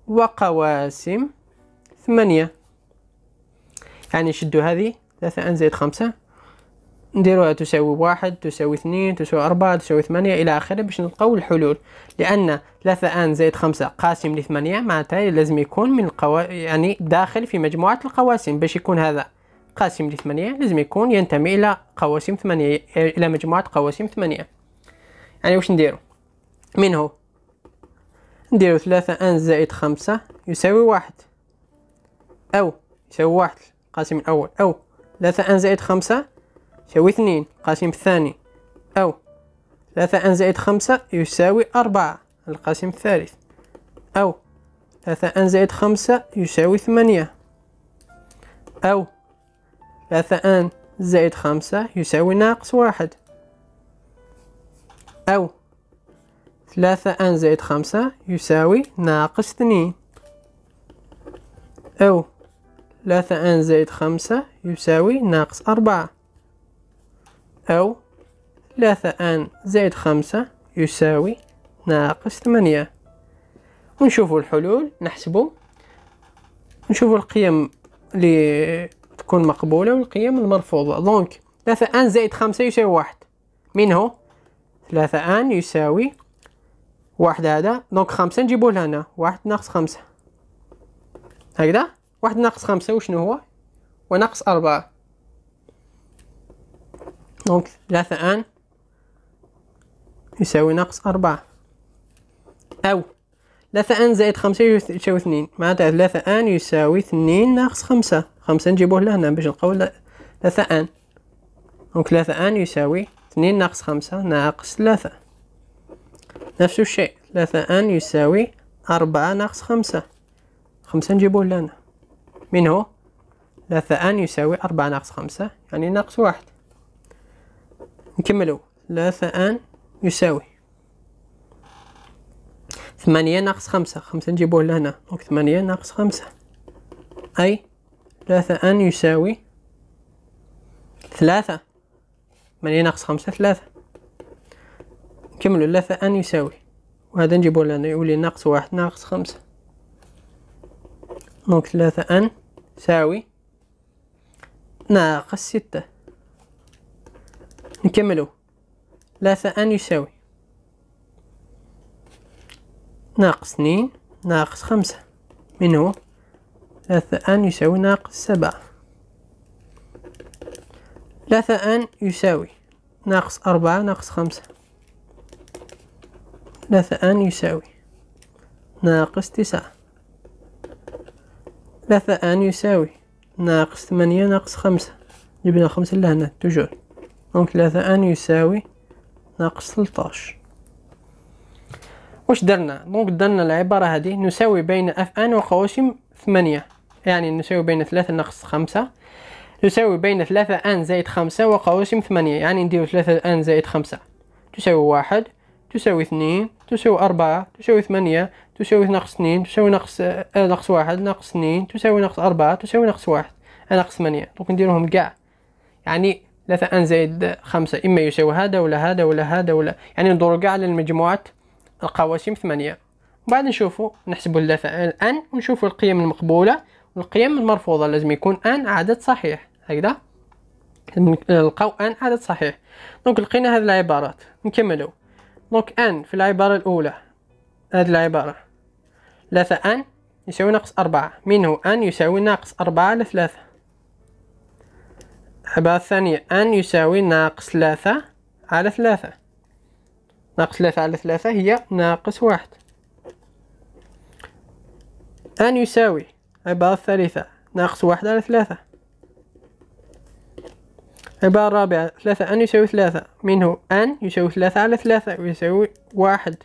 وقواسم ثمانية يعني نشدو هذه ثلاثة أن زائد خمسة نديروها تساوي واحد تساوي اثنين تساوي أربعة تساوي ثمانية إلى آخره باش نلقاو الحلول لأن ثلاثة أن زائد خمسة قاسم لثمانية معناتها لازم يكون من القوا يعني داخل في مجموعة القواسم باش يكون هذا قاسم لثمانية لازم يكون ينتمي إلى قواسم ثمانية إلى مجموعة قواسم ثمانية يعني واش نديرو منه نديرو ثلاثة أن زائد خمسة يساوي واحد أو يساوي واحد القاسم الأول أو ثلاثة أن زائد خمسة يساوي اثنين القاسم الثاني أو ثلاثة أن زائد خمسة يساوي أربعة القاسم الثالث أو ثلاثة أن زائد خمسة يساوي ثمانية أو ثلاثة أن زائد خمسة يساوي ناقص واحد أو ثلاثة ان زائد خمسة يساوي ناقص اثنين أو ثلاثة ان زائد خمسة يساوي ناقص أربعة أو ثلاثة ان زائد خمسة يساوي ناقص ثمانية ونشوفوا الحلول نحسبوا نشوفوا القيم اللي تكون مقبولة والقيم المرفوضة دونك ثلاثة ان زائد خمسة يساوي واحد منه ثلاثة ان يساوي واحد هذا دونك خمسة نجيبوه لهنا واحد ناقص خمسة هكذا واحد ناقص خمسة وشنو هو وناقص أربعة دونك ثلاثة آن يساوي ناقص أربعة أو ثلاثة آن زائد خمسة يساوي اثنين معناتها ثلاثة آن يساوي اثنين ناقص خمسة خمسة نجيبوه لهنا باش نلقاو ثلاثة آن دونك ثلاثة آن يساوي اثنين ناقص خمسة ناقص ثلاثة نفس الشيء ثلاثة ان يساوي أربعة ناقص خمسة خمسة نجيبوه لنا من هو ثلاثة ان يساوي أربعة ناقص خمسة يعني ناقص واحد نكملو ثلاثة ان يساوي ثمانية ناقص خمسة خمسة نجيبوه لهنا دونك ثمانية ناقص خمسة أي ثلاثة أن يساوي ثلاثة ثمانية ناقص خمسة ثلاثة كملوا اللفة أن يساوي وهذا نجيبو لنا يولي ناقص واحد ناقص خمسة دونك ثلاثة أن تساوي ناقص ستة نكملو ثلاثة أن يساوي ناقص اثنين ناقص خمسة منه ثلاثة أن يساوي ناقص سبعة ثلاثة أن يساوي ناقص أربعة ناقص خمسة ثلاثة آن يساوي ناقص تسعة ثلاثة آن يساوي ناقص ثمانية ناقص خمسة جبنا خمسة لهنا توجور دونك ثلاثة آن يساوي ناقص ثلطاش واش درنا دونك درنا العبارة هذه نساوي بين اف ان وقواسم ثمانية يعني نساوي بين ثلاثة ناقص خمسة تساوي بين ثلاثة ان زائد خمسة وقواسم ثمانية يعني نديرو ثلاثة ان زائد خمسة تساوي واحد تساوي اثنين تساوي أربعة تساوي ثمانية تساوي ناقص اثنين تساوي ناقص آه،, آه ناقص واحد ناقص اثنين تساوي ناقص أربعة تساوي ناقص واحد آه ناقص ثمانية دونك نديرهم كاع يعني ثلاثة أن زائد خمسة إما يساوي هذا ولا هذا ولا هذا ولا يعني ندورو كاع على المجموعات القواسم ثمانية بعد نشوفو نحسبو ثلاثة آه، أن ونشوفو القيم المقبولة والقيم المرفوضة لازم يكون أن عدد صحيح هكذا آه، نلقاو أن عدد صحيح دونك لقينا هاد العبارات نكملو لوك ان في العبارة الأولى هذه العبارة ثلاثة ان يساوي ناقص أربعة منه ان يساوي ناقص أربعة على ثلاثة العبارة الثانية ان يساوي ناقص ثلاثة على ثلاثة ناقص ثلاثة على ثلاثة هي ناقص واحد ان يساوي العبارة الثالثة ناقص واحد على ثلاثة عبارة رابعة ثلاثة أن يساوي ثلاثة منه أن يساوي ثلاثة على ثلاثة ويساوي واحد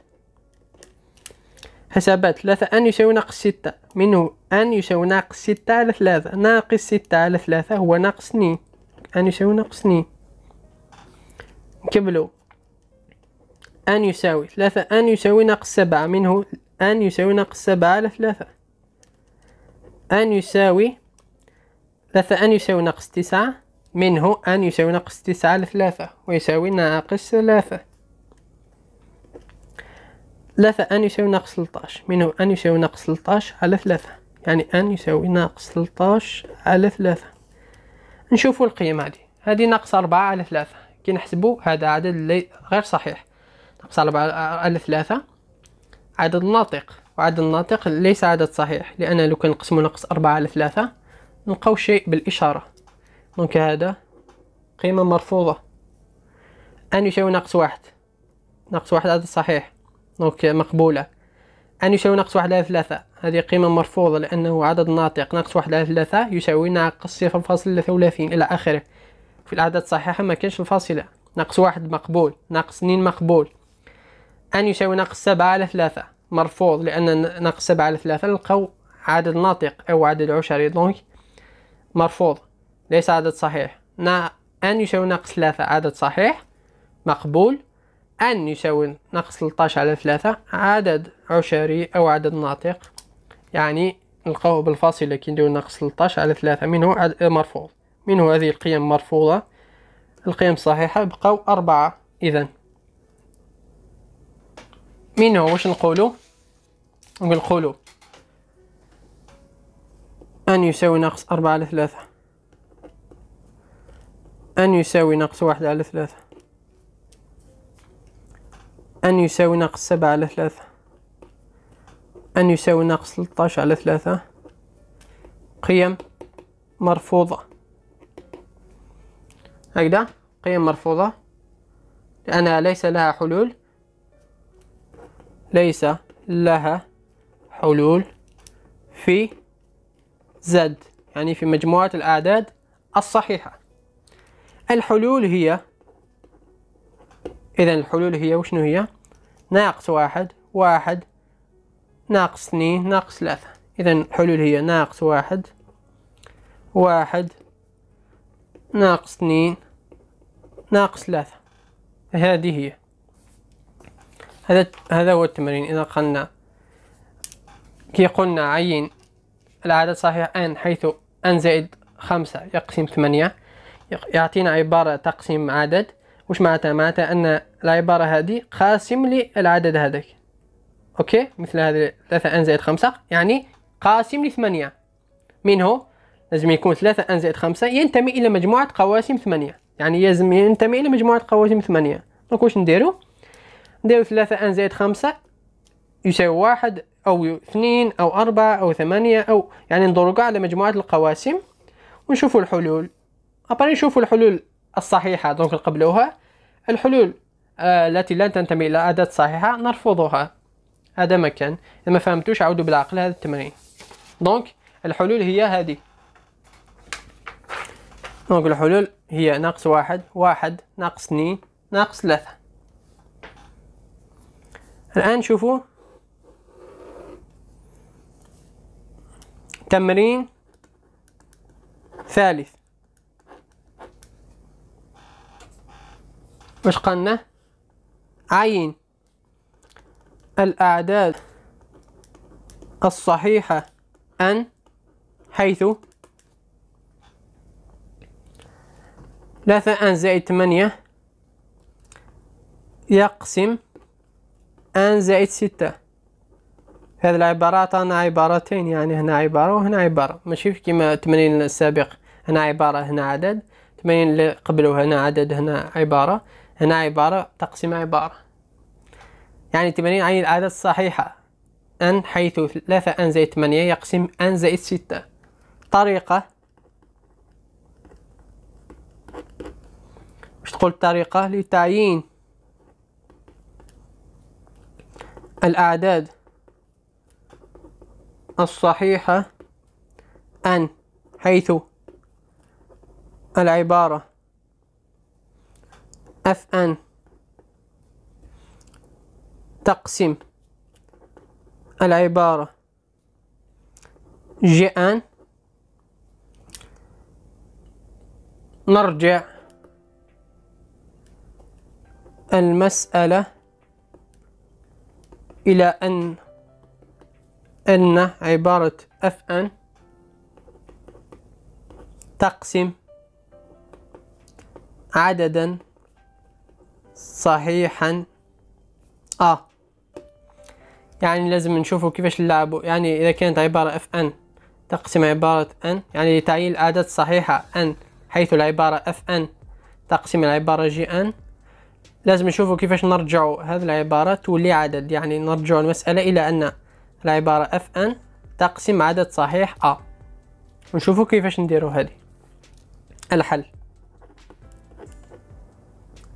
حسابات ثلاثة أن يساوي ناقص ستة منه أن يساوي ناقص ستة على ثلاثة ناقص ستة على ثلاثة هو ناقص ني أن يساوي ناقص ني نكملو أن يساوي ثلاثة أن يساوي ناقص سبعة منه أن يساوي ناقص سبعة على ثلاثة أن يساوي ثلاثة أن يساوي ناقص تسعة منه أن يساوي ناقص تسعة على ثلاثة ويساوي ناقص ثلاثة ثلاثة أن يساوي ناقص ثلاثة منه أن يساوي ناقص ثلاثة على ثلاثة يعني أن يساوي ناقص ثلاثة على ثلاثة نشوفوا القيم هذه هذه ناقص أربعة على ثلاثة كي نحسبوا هذا عدد اللي غير صحيح ناقص أربعة على ثلاثة عدد ناطق وعدد ناطق ليس عدد صحيح لأن لو كان نقسمو ناقص أربعة على ثلاثة نلقاو شيء بالإشارة دونك هذا قيمة مرفوضة أن يساوي ناقص واحد ناقص واحد هذا صحيح دونك مقبولة أن يساوي ناقص واحد على ثلاثة هذه قيمة مرفوضة لأنه عدد ناطق ناقص واحد على ثلاثة يساوي ناقص صفر فاصلة ثلاثين إلى آخره في الأعداد الصحيحة ما كانش الفاصلة ناقص واحد مقبول ناقص اثنين مقبول أن يساوي ناقص سبعة على ثلاثة مرفوض لأن ناقص سبعة على ثلاثة نلقاو عدد ناطق أو عدد عشري دونك مرفوض ليس عدد صحيح أن يساوي ناقص ثلاثة عدد صحيح مقبول أن يساوي ناقص 13 على ثلاثة عدد عشري أو عدد ناطق يعني نلقاوه بالفاصلة كي نديرو ناقص 13 على ثلاثة منه آه، مرفوض منه هذه القيم مرفوضة القيم الصحيحة بقاو أربعة إذا منه واش نقولو نقولو أن يساوي ناقص أربعة على ثلاثة أن يساوي ناقص واحد على ثلاثة أن يساوي ناقص سبعة على ثلاثة أن يساوي ناقص ثلاثة على ثلاثة قيم مرفوضة هكذا قيم مرفوضة لأنها ليس لها حلول ليس لها حلول في زد يعني في مجموعة الأعداد الصحيحة الحلول هي إذا الحلول هي وشنو هي ناقص واحد واحد ناقص اثنين ناقص ثلاثة إذا الحلول هي ناقص واحد واحد ناقص اثنين ناقص ثلاثة هذه هي هذا هذا هو التمرين إذا قلنا كي قلنا عين العدد صحيح ان حيث ان زائد خمسة يقسم ثمانية يعطينا عبارة تقسيم عدد وش معناتها معناتها أن العبارة هذه قاسم للعدد هذاك أوكي مثل هذه ثلاثة أن زائد خمسة يعني قاسم لثمانية منه لازم يكون ثلاثة أن زائد خمسة ينتمي إلى مجموعة قواسم ثمانية يعني لازم ينتمي إلى مجموعة قواسم ثمانية دونك واش نديرو نديرو ثلاثة أن زائد خمسة يساوي واحد أو اثنين أو أربعة أو ثمانية أو يعني ندورو كاع على مجموعة القواسم ونشوفو الحلول أبري نشوفوا الحلول الصحيحة دونك نقبلوها الحلول آه، التي لا تنتمي إلى اداة صحيحة نرفضها هذا ما كان إذا ما فهمتوش عودوا بالعقل هذا التمرين دونك الحلول هي هذه دونك الحلول هي ناقص واحد واحد ناقص اثنين ناقص ثلاثة الآن شوفوا تمرين ثالث واش قالنا عين الأعداد الصحيحة أن حيث ثلاثة أن زائد ثمانية يقسم أن زائد ستة هذه العبارة عطانا عبارتين يعني هنا عبارة وهنا عبارة ماشي كيما التمرين السابق هنا عبارة هنا عدد التمرين اللي قبله هنا عدد هنا عبارة هنا عبارة تقسيم عبارة يعني 80 عين العدد الصحيحة n حيث 3 n زائد 8 يقسم n زائد 6 طريقة مش تقول طريقة لتعيين الأعداد الصحيحة أن حيث العبارة اف ان تقسم العبارة جي ان نرجع المسألة إلى أن أن عبارة اف ان تقسم عددا صحيحا اه يعني لازم نشوفوا كيفاش نلعبوا يعني اذا كانت عباره اف ان تقسم عباره ان يعني لتعيين الاعداد الصحيحه ان حيث العباره اف ان تقسم العباره جي ان لازم نشوفوا كيفاش نرجع هذه العباره تولي عدد يعني نرجع المساله الى ان العباره اف ان تقسم عدد صحيح ا ونشوفوا كيفاش نديروا هذه الحل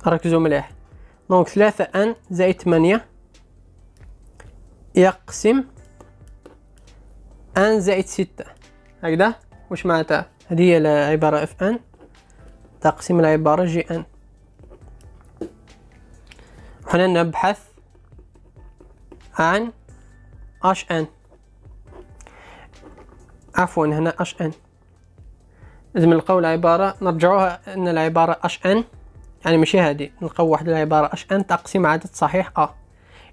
ركزوا مليح دونك ثلاثة ان زائد ثمانية يقسم ان زائد ستة هكذا واش معناتها هذه هي العبارة اف ان تقسيم العبارة جي ان هنا نبحث عن اش ان عفوا هنا اش ان لازم نلقاو العبارة نرجعوها ان العبارة اش ان يعني ماشي هادي نلقاو واحد العبارة اش ان تقسيم عدد صحيح ا آه.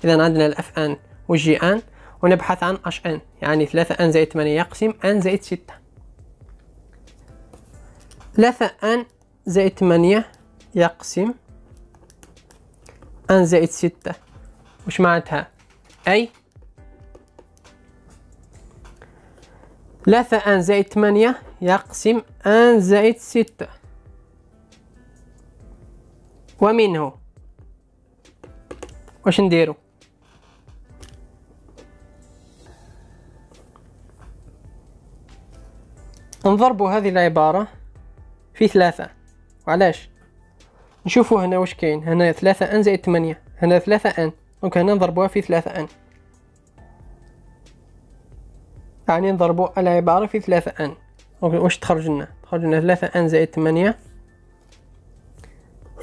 اذا عندنا الاف ان والجي ان ونبحث عن اش ان يعني ثلاثة ان زائد ثمانية يقسم ان زائد ستة ثلاثة ان زائد ثمانية يقسم ان زائد ستة وش معناتها اي ثلاثة ان زائد ثمانية يقسم ان زائد ستة ومنه واش نديرو نضربو هذه العبارة في ثلاثة وعلاش نشوفو هنا واش كاين هنا ثلاثة ان زائد ثمانية هنا ثلاثة ان دونك هنا نضربوها في ثلاثة ان يعني نضربو العبارة في ثلاثة ان دونك واش تخرج لنا تخرج لنا ثلاثة ان زائد ثمانية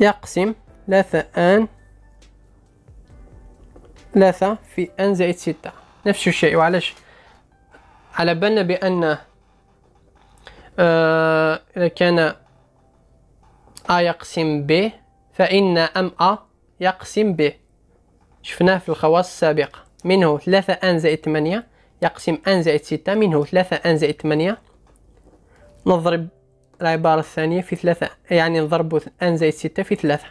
يقسم ثلاثة ان ثلاثة في ان زائد ستة نفس الشيء وعلاش على بالنا بأن آه إذا كان أ يقسم ب فإن أم أ يقسم ب شفناه في الخواص السابقة منه ثلاثة أن زائد ثمانية يقسم أن زائد ستة منه ثلاثة أن زائد ثمانية نضرب العبارة الثانية في ثلاثة يعني نضربو ان زائد ستة في ثلاثة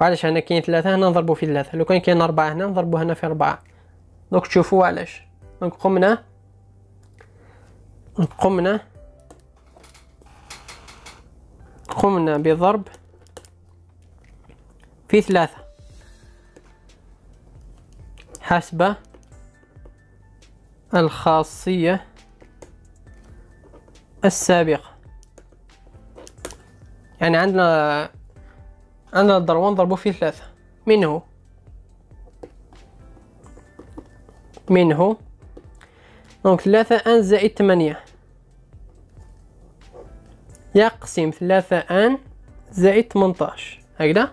وعلاش هنا كاين ثلاثة هنا نضربو في ثلاثة لو كان كاين أربعة هنا نضربو هنا في أربعة دونك تشوفو علاش دونك قمنا قمنا قمنا بضرب في ثلاثة حسب الخاصية السابقة يعني عندنا عندنا الدروان ضربوه فيه ثلاثة منه منه دونك ثلاثة ان زائد ثمانية يقسم ثلاثة ان زائد تمنتاش هكذا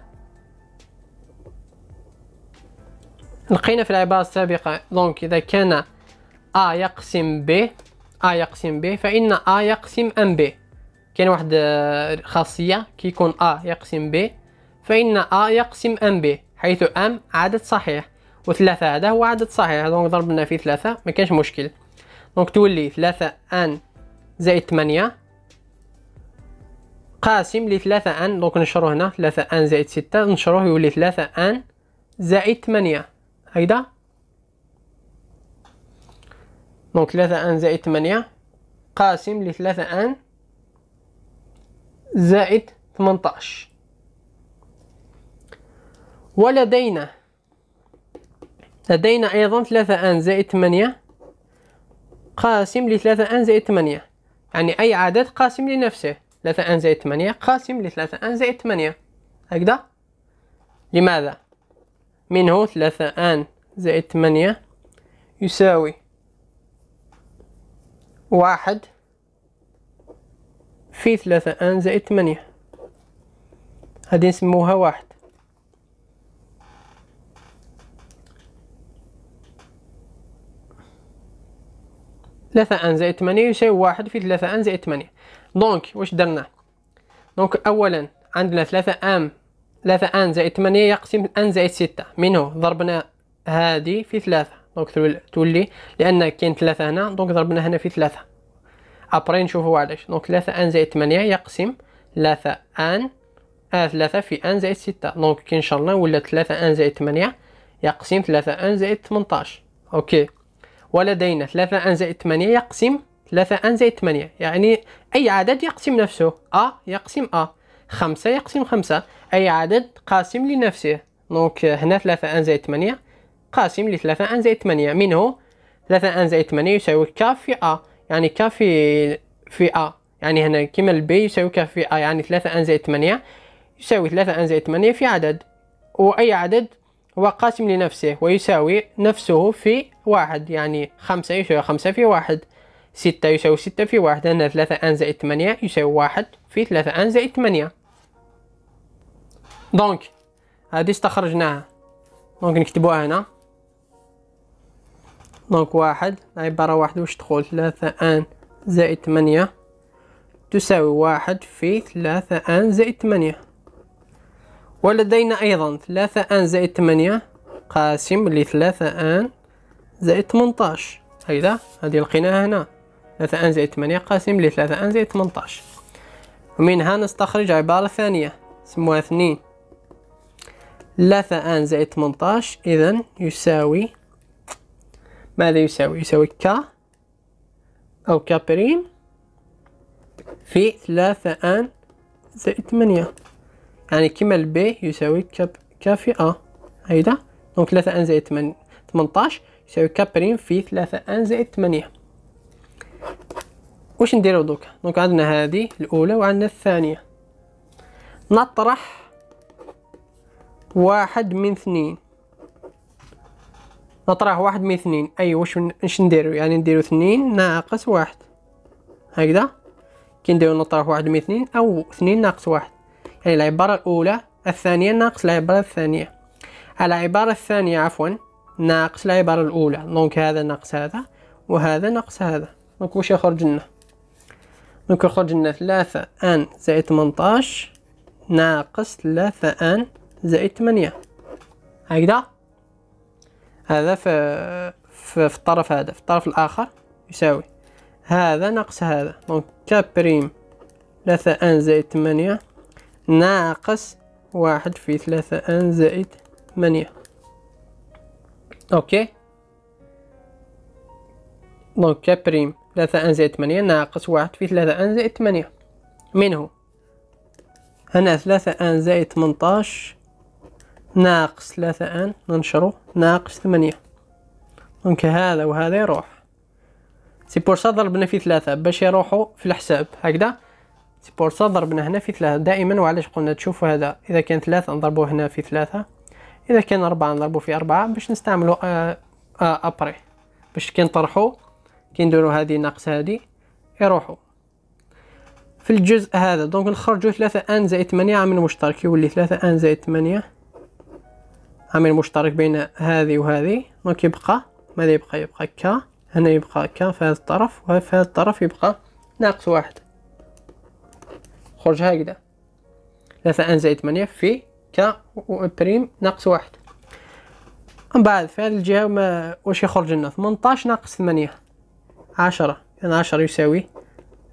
لقينا في العبارة السابقة دونك إذا كان أ يقسم ب أ يقسم ب فإن أ يقسم ان ب كاين واحد آه، خاصيه كيكون ا يقسم ب فان ا يقسم ام ب حيث ام عدد صحيح وثلاثة هذا هو عدد صحيح دونك ضربنا فيه ثلاثة ما كانش مشكل دونك تولي ثلاثة ان زائد ثمانية قاسم لثلاثة ان دونك نشرو هنا ثلاثة ان زائد ستة نشروه يولي ثلاثة ان زائد ثمانية هيدا دونك ثلاثة ان زائد ثمانية قاسم لثلاثة ان زائد 18 ولدينا لدينا أيضا 3 آن زائد 8 قاسم ل 3 آن زائد 8 يعني أي عدد قاسم لنفسه 3 آن زائد 8 قاسم ل 3 آن زائد 8 هكذا لماذا؟ منه 3 آن زائد 8 يساوي واحد في ثلاثة ان زائد ثمانية هذه نسموها واحد ثلاثة ان زائد ثمانية يساوي واحد في ثلاثة ان زائد ثمانية دونك واش درنا دونك اولا عندنا ثلاثة ان ثلاثة ان زائد ثمانية يقسم ان زائد ستة منه ضربنا هذه في ثلاثة دونك تولي لان كاين ثلاثة هنا دونك ضربنا هنا في ثلاثة ابري نشوفوا علاش دونك 3 ان زائد 8 يقسم 3 ان آه 3 في ان زائد 6 دونك كي ان شاء الله ولا 3 ان زائد 8 يقسم 3 ان زائد 18 اوكي ولدينا 3 ان زائد 8 يقسم 3 ان زائد 8 يعني اي عدد يقسم نفسه ا يقسم ا 5 يقسم 5 اي عدد قاسم لنفسه دونك هنا 3 ان زائد 8 قاسم ل 3 ان زائد 8 منه 3 ان زائد 8 يساوي ك في ا يعني ك في في ا يعني هنا كيما البي يساوي في ا يعني ثلاثة ان زائد ثمانية يساوي ثلاثة ان زائد ثمانية في عدد واي عدد هو قاسم لنفسه ويساوي نفسه في واحد يعني خمسة يساوي خمسة في واحد ستة يساوي ستة في واحد هنا ثلاثة أن زائد ثمانية يساوي واحد في ثلاثة أن زائد ثمانية دونك هذه استخرجناها دونك نكتبوها هنا دونك واحد عبارة واحد واش تقول ثلاثة ان زائد ثمانية تساوي واحد في ثلاثة ان زائد ثمانية ولدينا أيضا ثلاثة ان زائد ثمانية قاسم لثلاثة ان زائد تمنطاش هيدا هذه لقيناها هنا ثلاثة ان زائد ثمانية قاسم لثلاثة ان زائد تمنطاش ومنها نستخرج عبارة ثانية سموها اثنين ثلاثة ان زائد تمنطاش إذا يساوي ماذا يساوي يساوي ك أو ك بريم في ثلاثة أن زائد ثمانية يعني كما البي يساوي ك ك في أ هيدا دونك ثلاثة أن زائد ثمنطاش يساوي ك بريم في ثلاثة أن زائد ثمانية واش نديرو دوكا دونك عندنا هذه الأولى وعندنا الثانية نطرح واحد من اثنين نطرح واحد من اثنين اي واش اش نديرو يعني نديرو اثنين ناقص واحد هكذا كي نديرو نطرح واحد من اثنين او اثنين ناقص واحد يعني العبارة الأولى الثانية ناقص العبارة الثانية العبارة الثانية عفوا ناقص العبارة الأولى دونك هذا ناقص هذا وهذا ناقص هذا دونك واش يخرج لنا دونك يخرج لنا ثلاثة ان زائد تمنطاش ناقص ثلاثة ان زائد ثمانية هكذا هذا في في, في الطرف هذا في الطرف الآخر يساوي هذا ناقص هذا دونك ك بريم ثلاثة أن زائد ثمانية ناقص واحد في ثلاثة أن زائد ثمانية أوكي دونك ك بريم ثلاثة أن زائد ثمانية ناقص واحد في ثلاثة أن زائد ثمانية منه هنا ثلاثة أن زائد ثمنتاش ناقص ثلاثة آن ننشرو ناقص ثمانية دونك هذا وهذا يروح سي بور سا ضربنا في ثلاثة باش يروحو في الحساب هكذا سي بور سا ضربنا هنا في ثلاثة دائما وعلاش قلنا تشوفو هذا إذا كان ثلاثة نضربو هنا في ثلاثة إذا كان أربعة نضربو في أربعة باش نستعملو آه آه أبري باش كي نطرحو كي نديرو هذه ناقص هادي يروحو في الجزء هذا دونك نخرجو ثلاثة ان زائد ثمانية عامل مشترك يولي ثلاثة ان زائد ثمانية عامل مشترك بين هذه وهذه دونك يبقى ماذا يبقى يبقى كا هنا يبقى كا في هذا الطرف وفي هذا الطرف يبقى ناقص واحد خرج هكذا ثلاثة ان زائد ثمانية في و بريم ناقص واحد من بعد في هذه الجهة ما واش يخرج لنا ثمنطاش ناقص ثمانية عشرة يعني عشرة يساوي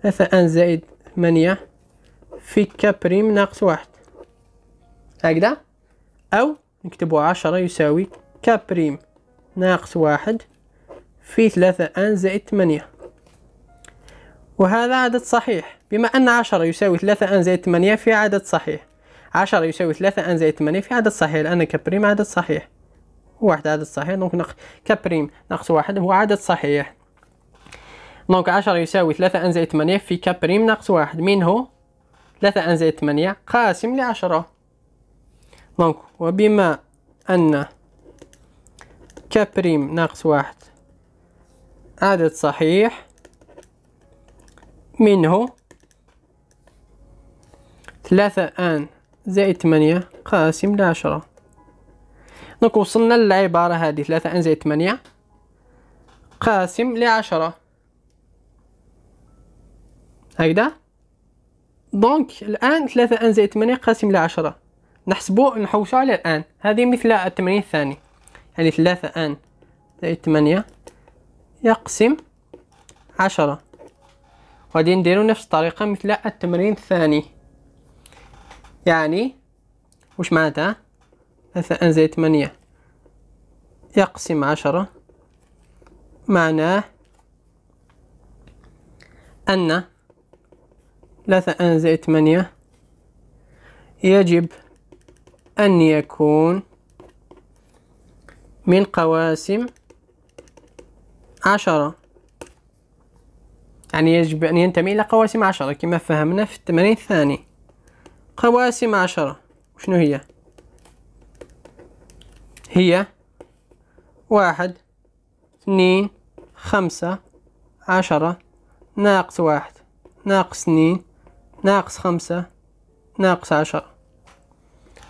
ثلاثة ان زائد ثمانية في كا بريم ناقص واحد هكذا أو نكتبو عشرة يساوي بريم ناقص واحد في ثلاثة أن زائد ثمانية وهذا عدد صحيح بما أن عشرة يساوي ثلاثة أن زائد ثمانية في عدد صحيح عشرة يساوي ثلاثة أن زائد ثمانية في عدد صحيح لأن بريم عدد صحيح واحد عدد صحيح دونك نق... بريم ناقص واحد هو عدد صحيح دونك عشرة يساوي ثلاثة أن زائد ثمانية في بريم ناقص واحد منه ثلاثة أن زائد ثمانية قاسم لعشرة دونك وبما أن كبريم ناقص واحد عدد صحيح منه ثلاثة آن زائد ثمانية قاسم لعشرة دونك وصلنا للعبارة هذه ثلاثة آن زائد ثمانية قاسم لعشرة هكذا دونك الآن ثلاثة آن زائد ثمانية قاسم لعشرة نحسبو نحوسو على الآن هذه مثل التمرين الثاني يعني ثلاثة آن زائد ثمانية يقسم عشرة وغادي نديرو نفس الطريقة مثل التمرين الثاني يعني واش معناتها ثلاثة آن زائد ثمانية يقسم عشرة معناه أن ثلاثة آن زائد ثمانية يجب أن يكون من قواسم عشرة يعني يجب أن ينتمي إلى قواسم عشرة كما فهمنا في التمرين الثاني قواسم عشرة شنو هي؟ هي واحد اثنين خمسة عشرة ناقص واحد ناقص اثنين ناقص خمسة ناقص عشرة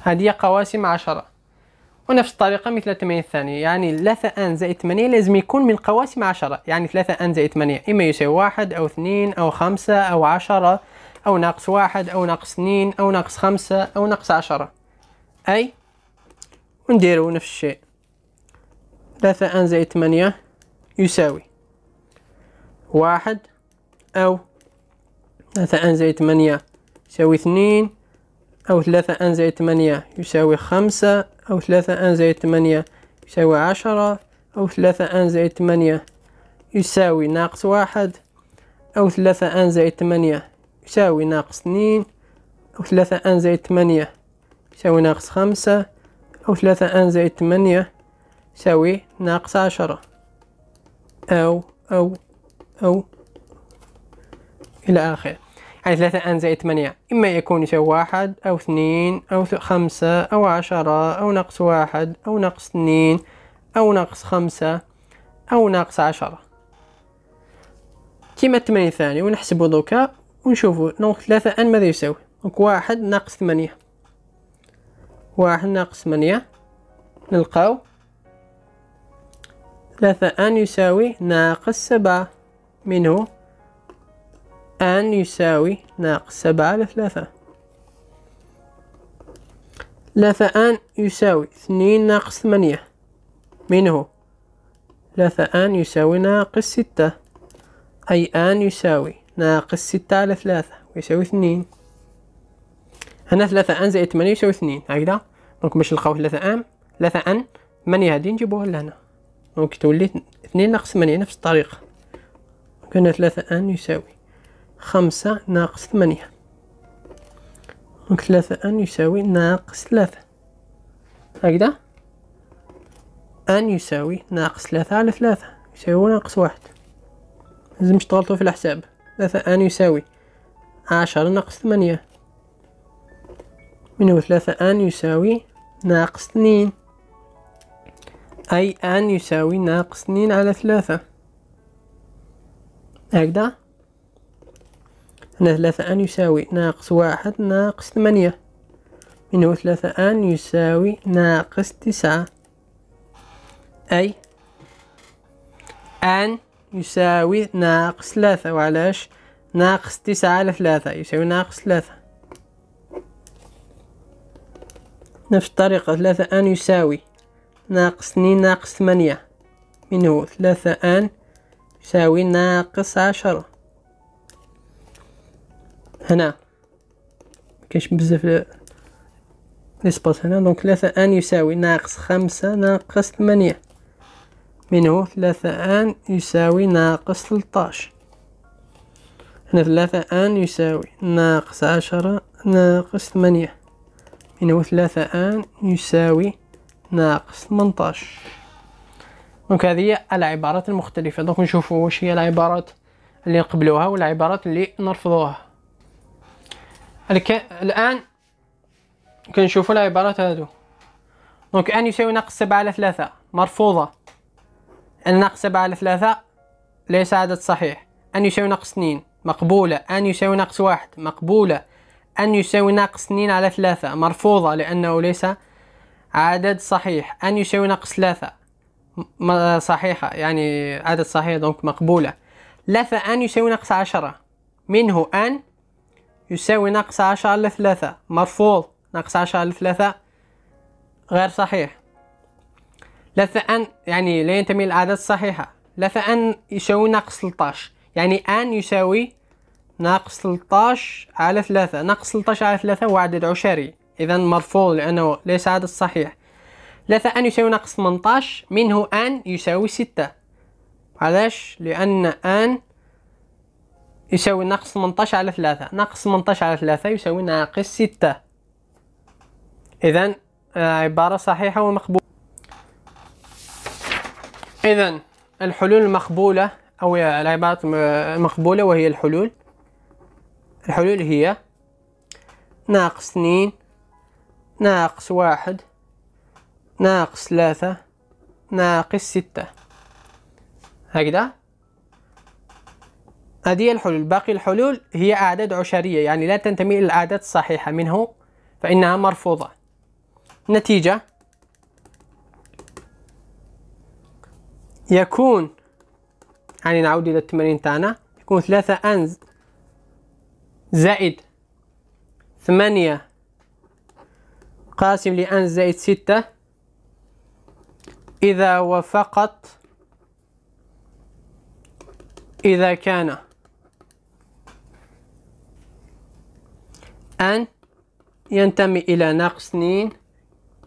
هذه قواسم عشرة ونفس الطريقة مثل التمرين الثاني يعني 3 ان زائد 8 لازم يكون من قواسم عشرة يعني 3 ان زائد 8 إما يساوي واحد أو اثنين أو خمسة أو عشرة أو ناقص واحد أو ناقص اثنين أو ناقص خمسة أو ناقص عشرة أي ونديرو نفس الشيء 3 ان زائد 8 يساوي واحد أو 3 ان زائد 8 يساوي اثنين أو ثلاثة أن زائد ثمانية يساوي خمسة أو ثلاثة أن زائد ثمانية يساوي عشرة أو ثلاثة أن زائد ثمانية يساوي ناقص واحد أو ثلاثة أن زائد ثمانية يساوي ناقص اثنين أو ثلاثة أن زائد ثمانية يساوي ناقص خمسة أو ثلاثة أن زائد ثمانية يساوي ناقص عشرة أو أو أو إلى آخره يعني ثلاثة آن زائد ثمانية إما يكون يساوي واحد أو اثنين أو خمسة أو عشرة أو ناقص واحد أو ناقص اثنين أو ناقص خمسة أو ناقص عشرة كيما الثمانية الثانية ونحسبو دوكا ونشوفو دونك ثلاثة آن ماذا يساوي دونك واحد ناقص ثمانية واحد ناقص ثمانية نلقاو ثلاثة آن يساوي ناقص سبعة منه أن يساوي ناقص سبعة على ثلاثة ثلاثة أن يساوي اثنين ناقص ثمانية من هو ثلاثة أن يساوي ناقص ستة أي أن يساوي ناقص ستة على ثلاثة ويساوي اثنين هنا ثلاثة أن زائد ثمانية يساوي اثنين هكذا دونك باش نلقاو ثلاثة أن ثلاثة أن ثمانية هادي نجيبوها لهنا دونك تولي اثنين ناقص ثمانية نفس الطريقة كان ثلاثة أن يساوي خمسة ناقص ثمانية ثلاثة أن يساوي ناقص ثلاثة هكذا أن يساوي ناقص ثلاثة على ثلاثة يساوي ناقص واحد لازم تغلطوا في الحساب ثلاثة أن يساوي عشرة ناقص ثمانية منه ثلاثة أن يساوي ناقص اثنين أي أن يساوي ناقص اثنين على ثلاثة هكذا أن ثلاثة آن يساوي ناقص واحد ناقص ثمانية إنه ثلاثة آن يساوي ناقص تسعة أي آن يساوي ناقص ثلاثة وعلاش ناقص تسعة على ثلاثة يساوي ناقص ثلاثة نفس الطريقة ثلاثة آن يساوي ناقص اثنين ناقص ثمانية منه ثلاثة آن يساوي ناقص عشرة هنا مكاينش بزاف ليسباس هنا دونك ثلاثة ان يساوي ناقص خمسة ناقص ثمانية منه ثلاثة ان يساوي ناقص ثلطاش هنا ثلاثة ان يساوي ناقص عشرة ناقص ثمانية منه ثلاثة ان يساوي ناقص ثمنطاش دونك هذه هي العبارات المختلفة دونك نشوفوا واش هي العبارات اللي نقبلوها والعبارات اللي نرفضوها الآن كنشوفوا العبارات هادو دونك ان يساوي ناقص سبعة على ثلاثة مرفوضة ناقص سبعة على ثلاثة ليس عدد صحيح ان يساوي ناقص اثنين مقبولة ان يساوي ناقص واحد مقبولة ان يساوي ناقص اثنين على ثلاثة مرفوضة لأنه ليس عدد صحيح ان يساوي ناقص ثلاثة صحيحة يعني عدد صحيح دونك مقبولة ثلاثة ان يساوي ناقص عشرة منه ان يساوي ناقص عشرة على ثلاثة مرفوض ناقص عشرة على ثلاثة غير صحيح لث أن يعني لا ينتمي للأعداد الصحيحة لث أن يساوي ناقص 13 يعني أن يساوي ناقص 13 على ثلاثة ناقص 13 على ثلاثة هو عدد عشري إذا مرفوض لأنه ليس عدد صحيح لث أن يساوي ناقص 18 منه أن يساوي ستة علاش لأن أن يساوي ناقص 18 على 3 ناقص 18 على 3 يساوي ناقص 6 اذا آه، عبارة صحيحة ومقبولة اذا الحلول المقبولة او العبارة المقبولة وهي الحلول الحلول هي ناقص 2 ناقص 1 ناقص 3 ناقص 6 هكذا هذه الحلول باقي الحلول هي أعداد عشرية يعني لا تنتمي إلى الأعداد الصحيحة منه فإنها مرفوضة نتيجة يكون يعني نعود إلى التمرين تاعنا يكون ثلاثة أنز زائد ثمانية قاسم لأن زائد ستة إذا وفقت إذا كان أن ينتمي إلى ناقص اثنين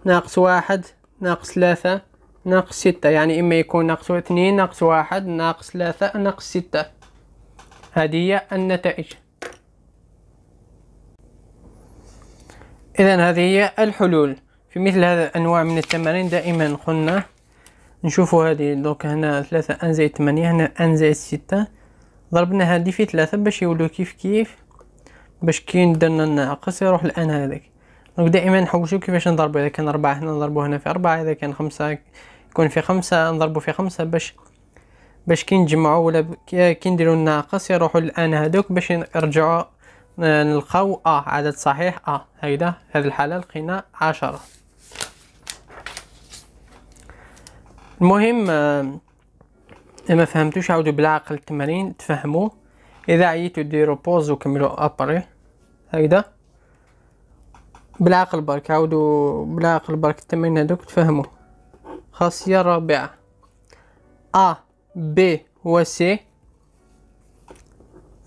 ناقص واحد ناقص ثلاثة ناقص ستة يعني إما يكون ناقص اثنين ناقص واحد ناقص ثلاثة ناقص ستة هذه هي النتائج إذا هذه هي الحلول في مثل هذا الأنواع من التمارين دائما قلنا نشوفوا هذه دوك هنا ثلاثة أن زائد ثمانية هنا أن زائد ستة ضربنا هذه في ثلاثة باش يولو كيف كيف باش كي درنا الناقص يروح الان هذاك دونك دائما نحوشو كيفاش نضربو اذا كان ربعة هنا نضربو هنا في أربعة اذا كان خمسة يكون في خمسة نضربو في خمسة باش باش كي نجمعو ولا كي نديرو الناقص يروحو الان هذوك باش نرجعو نلقاو ا آه عدد صحيح ا آه هيدا هذه الحالة لقينا عشرة المهم آه، ما فهمتوش عاودوا بالعقل التمارين تفهموا اذا عييتو ديروا بوز وكملوا ابري هيدا بالعقل برك عودوا بالعقل برك التمرين هذوك تفهموا خاصية رابعة أ ب و سي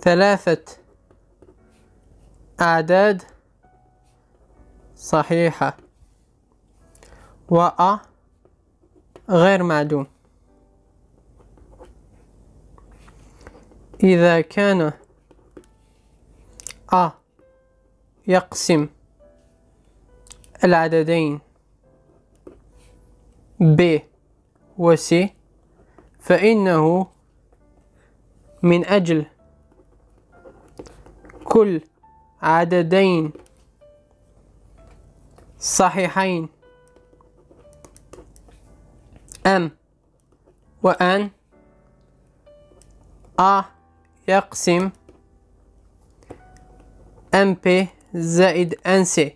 ثلاثة أعداد صحيحة و أ غير معدوم إذا كان أ يقسم العددين ب و س فإنه من أجل كل عددين صحيحين أم وأن أ يقسم أم بي زائد ان سي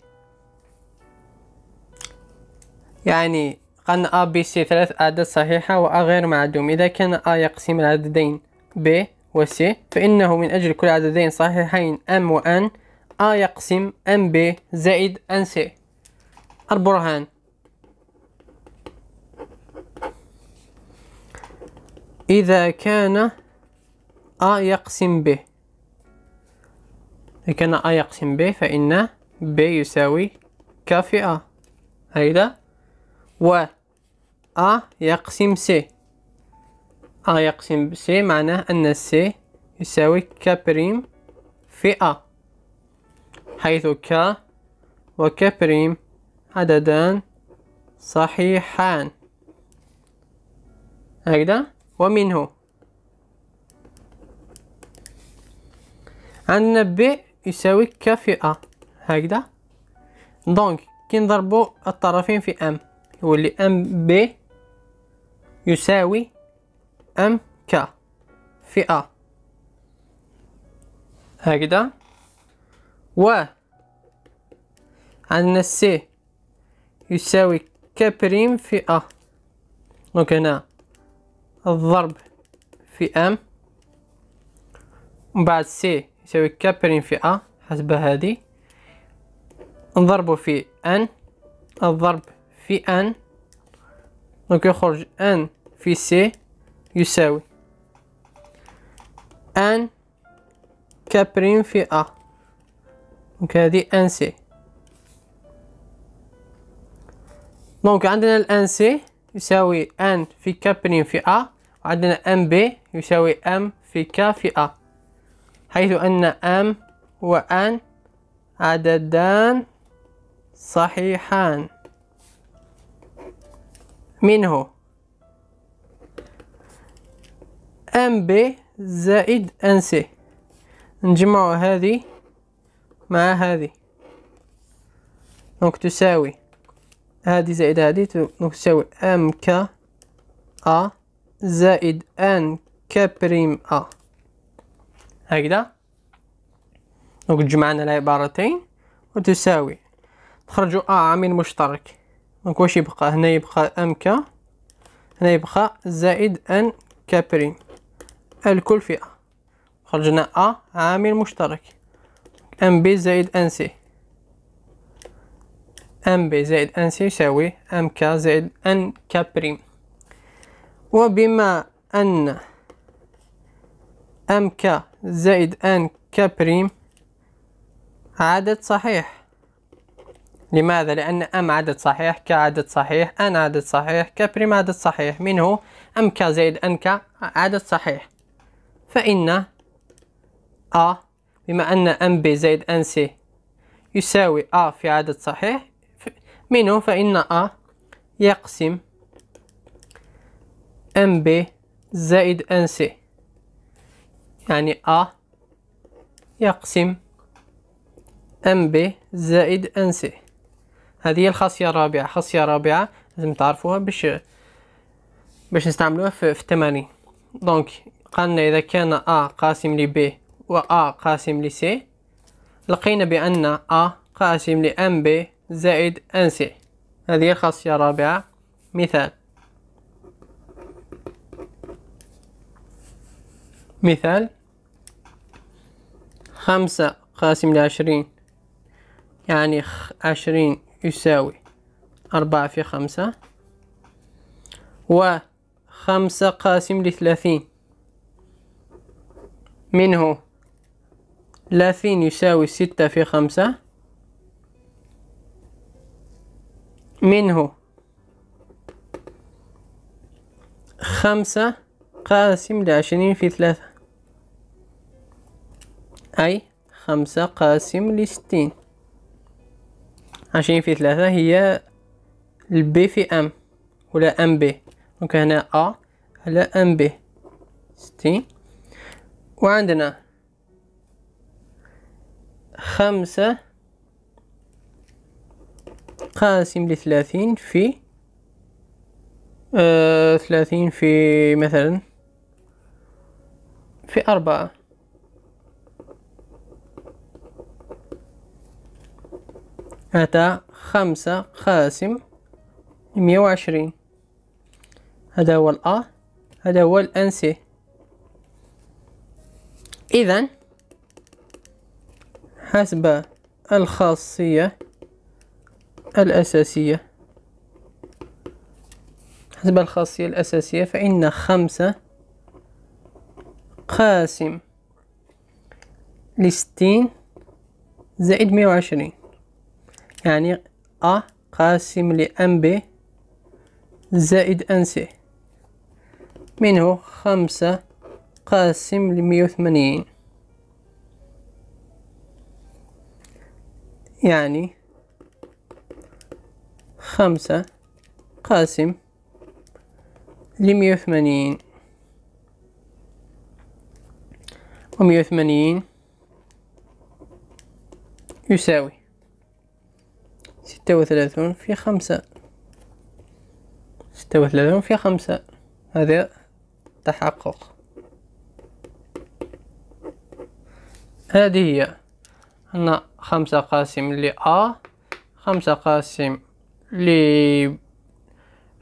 يعني قلنا أ بي سي ثلاث أعداد صحيحة و ا غير معدوم إذا كان أ يقسم العددين ب و سي فإنه من أجل كل عددين صحيحين ام و ان ا يقسم ام MB زائد ان سي البرهان إذا كان ا يقسم به كان أ يقسم ب فإن ب يساوي ك في أ هيدا و أ يقسم سي أ يقسم سي معناه أن سي يساوي ك بريم في أ حيث ك ك بريم عددان صحيحان هكذا ومنه عندنا ب يساوي ك في أ هكذا دونك كي نضربو الطرفين في أم يولي أم بي يساوي أم ك في أ هكذا و عندنا سي يساوي ك بريم في أ دونك هنا الضرب في أم و بعد سي يساوي كابرين في أ حسب هذه نضربه في أن الضرب في أن دونك يخرج أن في سي يساوي أن كابرين في أ دونك هذه أن سي دونك عندنا الان سي يساوي ان في كابرين في ا وعندنا ام بي يساوي ام في ك في ا حيث أن أم وأن عددان صحيحان منه أم ب زائد أن سي نجمع هذه مع هذه دونك تساوي هذه زائد هذه تساوي أم ك أ زائد أن ك بريم أ هكذا دونك جمعنا العبارتين وتساوي نخرجوا ا آه، عامل مشترك دونك واش يبقى هنا يبقى ام كا هنا يبقى زائد ان بريم الكل في ا خرجنا ا عامل مشترك ام بي زائد ان سي ام بي زائد ان سي يساوي ام كا زائد ان كابريم وبما ان ام ك زائد ان ك بريم عدد صحيح لماذا؟ لأن أم عدد صحيح ك عدد صحيح أن عدد صحيح ك بريم عدد صحيح منه أم ك زائد أن ك عدد صحيح فإن أ بما أن أم بي زائد أن سي يساوي أ في عدد صحيح منه فإن أ يقسم أم بي زائد أن سي يعني أ يقسم أم ب زائد أن سي هذه هي الخاصية الرابعة خاصية رابعة لازم تعرفوها باش باش نستعملوها في, في التمارين دونك قالنا إذا كان أ قاسم لب أ قاسم لسي لقينا بأن أ قاسم لأم ب زائد أن سي هذه هي الخاصية الرابعة مثال مثال خمسة قاسم لعشرين يعني عشرين يساوي أربعة في خمسة وخمسة قاسم لثلاثين منه ثلاثين يساوي ستة في خمسة منه خمسة قاسم لعشرين في ثلاثة أي خمسة قاسم لستين عشرين في ثلاثة هي البي في أم ولا أم بي دونك هنا أ على أم بي ستين وعندنا خمسة قاسم لثلاثين في آه، ثلاثين في مثلا في أربعة هذا خمسة قاسم مية وعشرين هذا هو الأ هذا هو الأنسي إذا حسب الخاصية الأساسية حسب الخاصية الأساسية فإن خمسة قاسم لستين زائد مية وعشرين يعني أ قاسم لأن ب زائد أن سي منه خمسة قاسم لمية وثمانين يعني خمسة قاسم لمية وثمانين ومية وثمانين يساوي ستة وثلاثون في خمسة ستة وثلاثون في خمسة هذا تحقق هذه هي عندنا خمسة قاسم لأ خمسة قاسم ل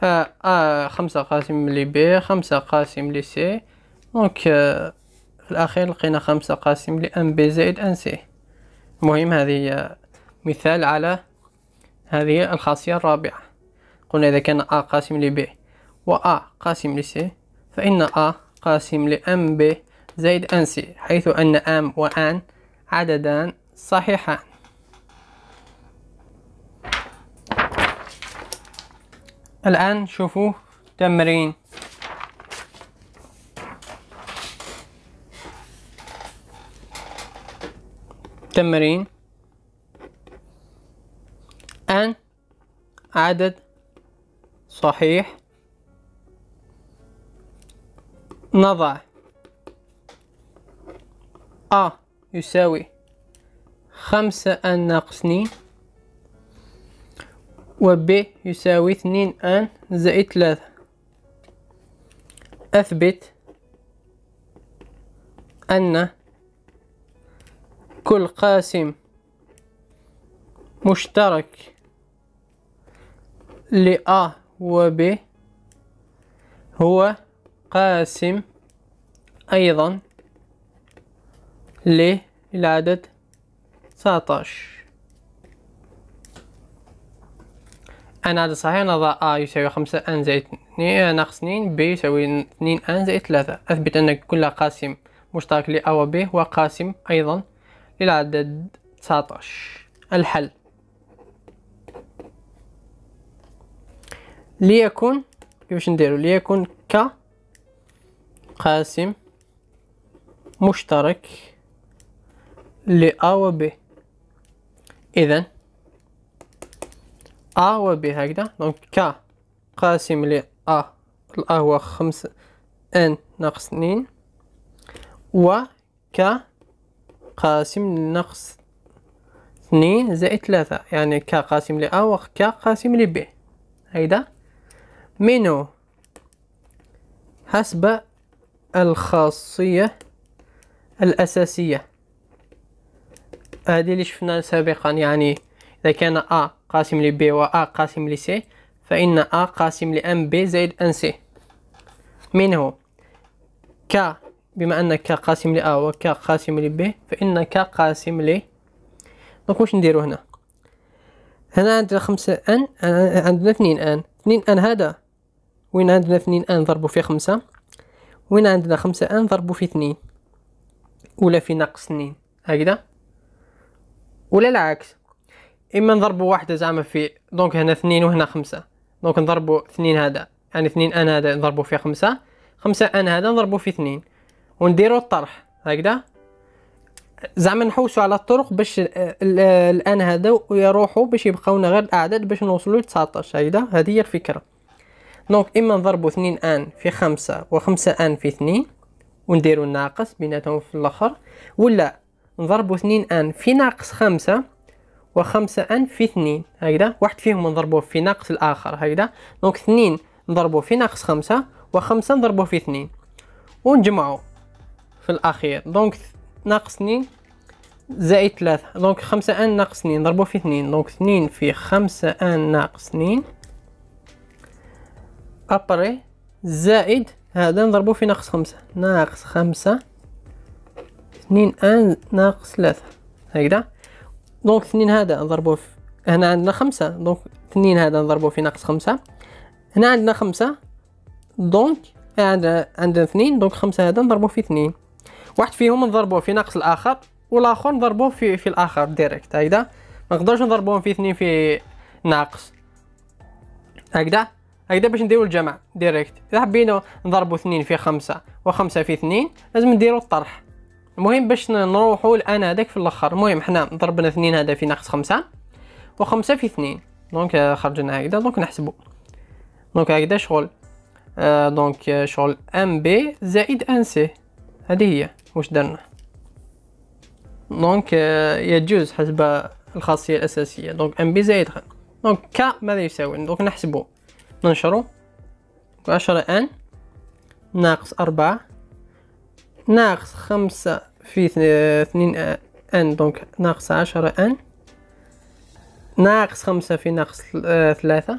آه آه خمسة قاسم لبي خمسة قاسم لسي دونك في الأخير لقينا خمسة قاسم لأن بي زائد أن سي المهم هذه مثال على هذه الخاصية الرابعة قلنا إذا كان A قاسم ل ب و A قاسم ل C فإن A قاسم M B زائد N C حيث أن M و N عددان صحيحان الآن شوفوا تمرين تمرين أن عدد صحيح نضع أ آه، يساوي خمسة أن ناقص اثنين ب يساوي اثنين أن زائد ثلاثة أثبت أن كل قاسم مشترك ل A و ب هو قاسم أيضا للعدد 19 العدد صحيح نضع أ يساوي خمسة أن زائد اثنين ناقص اثنين ب يساوي اثنين أن زائد ثلاثة أثبت أن كل قاسم مشترك ل A و ب هو قاسم أيضا للعدد تسعطاش الحل ليكن كيفاش نديرو ليكن ك قاسم مشترك لأ و ب إذا أ و ب هكذا دونك ك قاسم لأ الأ هو خمس ان ناقص اثنين و ك قاسم ناقص اثنين زائد ثلاثة يعني ك قاسم لأ و ك قاسم ب هكذا منو حسب الخاصية الأساسية هذه اللي شفناها سابقا يعني إذا كان أ قاسم لبي و أ قاسم لسي فإن أ قاسم لأم بي زائد أن سي منه ك بما أن ك قاسم لأ و ك قاسم لبي فإن ك قاسم ل دونك واش نديرو هنا هنا عندنا خمسة أن عندنا اثنين أن اثنين أن هذا وين عندنا اثنين ان ضربوا في خمسة وين عندنا خمسة ان ضربوا في اثنين ولا في ناقص اثنين هكذا ولا العكس اما نضربوا واحدة زعما في دونك هنا اثنين وهنا خمسة دونك نضربوا اثنين هذا يعني اثنين ان هذا نضربوا في خمسة خمسة ان هذا نضربوا في اثنين ونديروا الطرح هكذا زعما نحوسوا على الطرق باش آه، آه، الان هذا يروحو باش يبقاونا غير الاعداد باش نوصلوا ل 19 هكذا هذه هي الفكره دونك اما نضربو اثنين ان في خمسة وخمسة ان في اثنين ونديرو الناقص بيناتهم في الاخر ولا نضربو اثنين ان في ناقص خمسة وخمسة ان في اثنين هكذا واحد فيهم نضربوه في ناقص الاخر هكذا دونك اثنين نضربوه في ناقص خمسة وخمسة نضربوه في اثنين ونجمعو في الاخير دونك ناقص اثنين زائد ثلاثة دونك خمسة ان ناقص اثنين نضربوه في اثنين دونك اثنين في خمسة ان ناقص اثنين ابري زائد هذا نضربو في ناقص خمسة ناقص خمسة اثنين ان ناقص ثلاثة هكذا دونك اثنين هذا نضربوه في هنا عندنا خمسة دونك اثنين هذا نضربوه في ناقص خمسة هنا عندنا خمسة دونك عندنا عندنا اثنين دونك خمسة هذا نضربوه في اثنين واحد فيهم نضربوه في ناقص الاخر والاخر نضربوه في في الاخر ديريكت هكذا ما نقدرش نضربوهم في اثنين في ناقص هكذا هكذا باش نديرو الجمع ديريكت اذا حبينا نضربو اثنين في خمسة وخمسة في اثنين لازم نديرو الطرح المهم باش نروحو الان هذاك في الاخر المهم حنا ضربنا اثنين هذا في ناقص خمسة وخمسة في اثنين دونك آه، خرجنا هكذا دونك نحسبو دونك هكذا شغل آه دونك آه، شغل ام بي زائد ان سي هذه هي واش درنا دونك آه، يجوز حسب الخاصيه الاساسيه دونك ام بي زائد غن دونك ك ماذا يساوي دونك نحسبو ننشره عشرة ان ناقص أربعة ناقص خمسة في اثنين ان دونك ناقص عشرة ان ناقص خمسة في ناقص آه، ثلاثة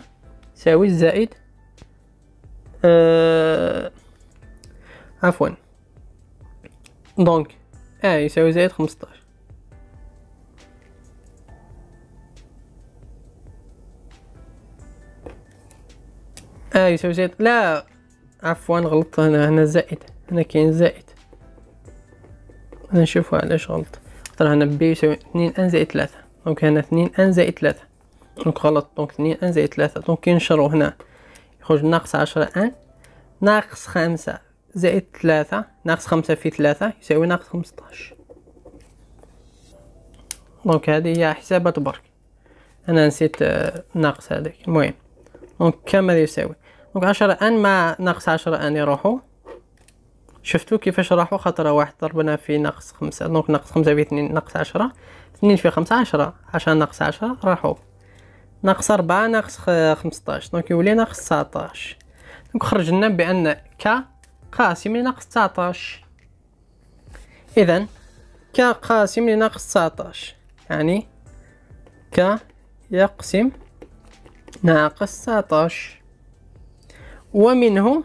يساوي زائد آه عفوا دونك ا آه يساوي زائد خمسطاش اه يساوي زائد لا عفوا غلطت هنا هنا زائد هنا كاين زائد انا نشوفوا علاش غلط خاطر طيب، هنا بي يساوي اثنين ان زائد ثلاثة دونك هنا اثنين ان زائد ثلاثة دونك غلط دونك اثنين ان زائد ثلاثة دونك كي نشرو هنا يخرج ناقص عشرة ان ناقص خمسة زائد ثلاثة ناقص خمسة في ثلاثة يساوي ناقص خمسطاش دونك هذه هي حسابات برك انا نسيت آه، ناقص هذيك المهم دونك كم هذا يساوي دونك عشرة ان مع ناقص عشرة ان يروحوا شفتو كيفاش راحو خاطر واحد ضربنا في ناقص خمسة دونك ناقص خمسة في اثنين ناقص عشرة اثنين في خمسة عشرة عشرة ناقص عشرة راحو ناقص 4 ناقص خمسطاش دونك يولي ناقص تسعطاش دونك خرجنا بأن ك قاسم لناقص تسعطاش إذا ك قاسم لناقص تسعطاش يعني ك يقسم ناقص تسعطاش ومنه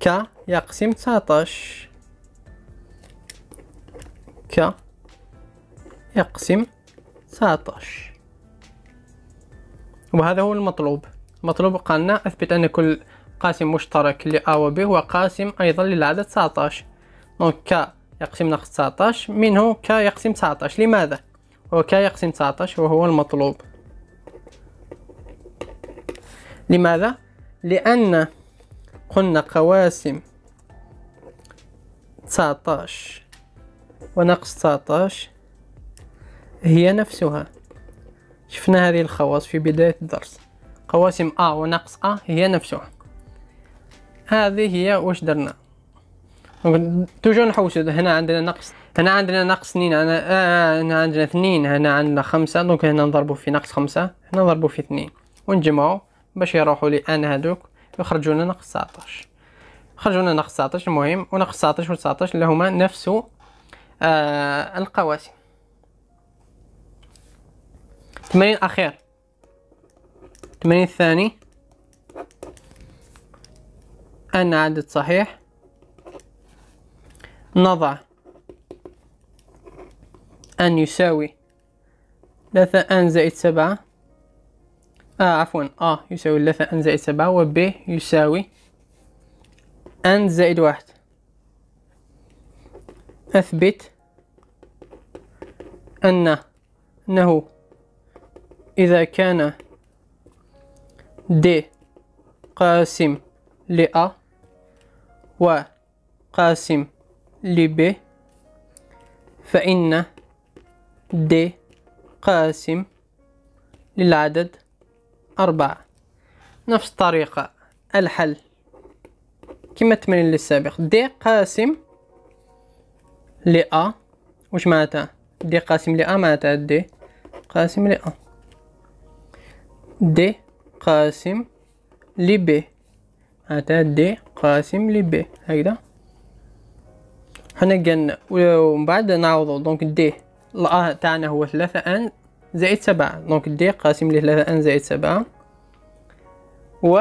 ك يقسم 19 ك يقسم 19 وهذا هو المطلوب مطلوب قلنا اثبت ان كل قاسم مشترك ل ا و ب هو قاسم ايضا للعدد 19 دونك ك يقسم ناقص 19 منه ك يقسم 19 لماذا هو ك يقسم 19 وهو المطلوب لماذا لأن قلنا قواسم 19 وناقص 19 هي نفسها شفنا هذه الخواص في بداية الدرس قواسم أ وناقص أ هي نفسها هذه هي واش درنا توجو نحوسو هنا عندنا نقص هنا عندنا نقص اثنين هنا, آه هنا عندنا اثنين هنا عندنا خمسة دونك هنا نضربو في نقص خمسة هنا نضربو في اثنين ونجمعو باش يروحوا لي ان هذوك يخرجوا لنا ناقص 19 لنا ناقص 19 المهم وناقص 19 و 19 اللي هما نفس آه القواسم تمرين اخير التمرين الثاني ان عدد صحيح نضع ان يساوي ثلاثة ان زائد سبعة آه عفوا أ آه، يساوي ثلاثة أن زائد سبعة و ب يساوي أن زائد واحد أثبت أن أنه إذا كان د قاسم لأ قاسم لب فإن د قاسم للعدد أربعة نفس الطريقة الحل كما التمرين السابق دي قاسم لأ واش معناتها دي قاسم لأ معناتها دي قاسم لأ دي قاسم لبي معناتها دي قاسم لبي هكذا حنا قالنا ومن بعد نعوضو دونك دي الأ تاعنا هو ثلاثة أن زائد سبعة دونك دي قاسم لثلاثة ان زائد سبعة و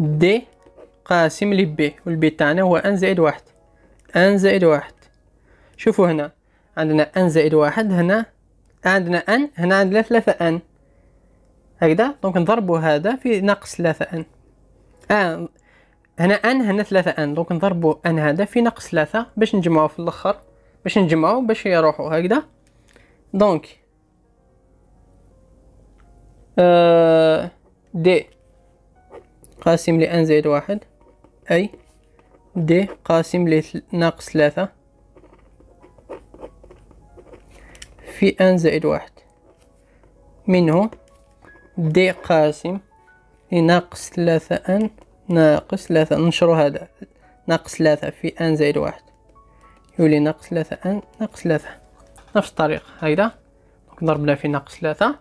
دي قاسم لبي والبي تاعنا هو ان زائد واحد ان زائد واحد شوفوا هنا عندنا ان زائد واحد هنا عندنا ان هنا عندنا ثلاثة ان هكذا دونك نضربوا هذا في ناقص ثلاثة ان آه هنا ان هنا ثلاثة ان دونك نضربوا ان هذا في ناقص ثلاثة باش نجمعوا في الاخر باش نجمعوا باش يروحوا هكذا دونك آه دي قاسم لان زائد واحد اي د قاسم ل ناقص ثلاثة في ان زائد واحد منه د قاسم لناقص ثلاثة ان ناقص ثلاثة ننشرو هذا ناقص ثلاثة في ان زائد واحد يولي ناقص ثلاثة ان ناقص ثلاثة نفس الطريقه هيدا ضربنا في ناقص ثلاثة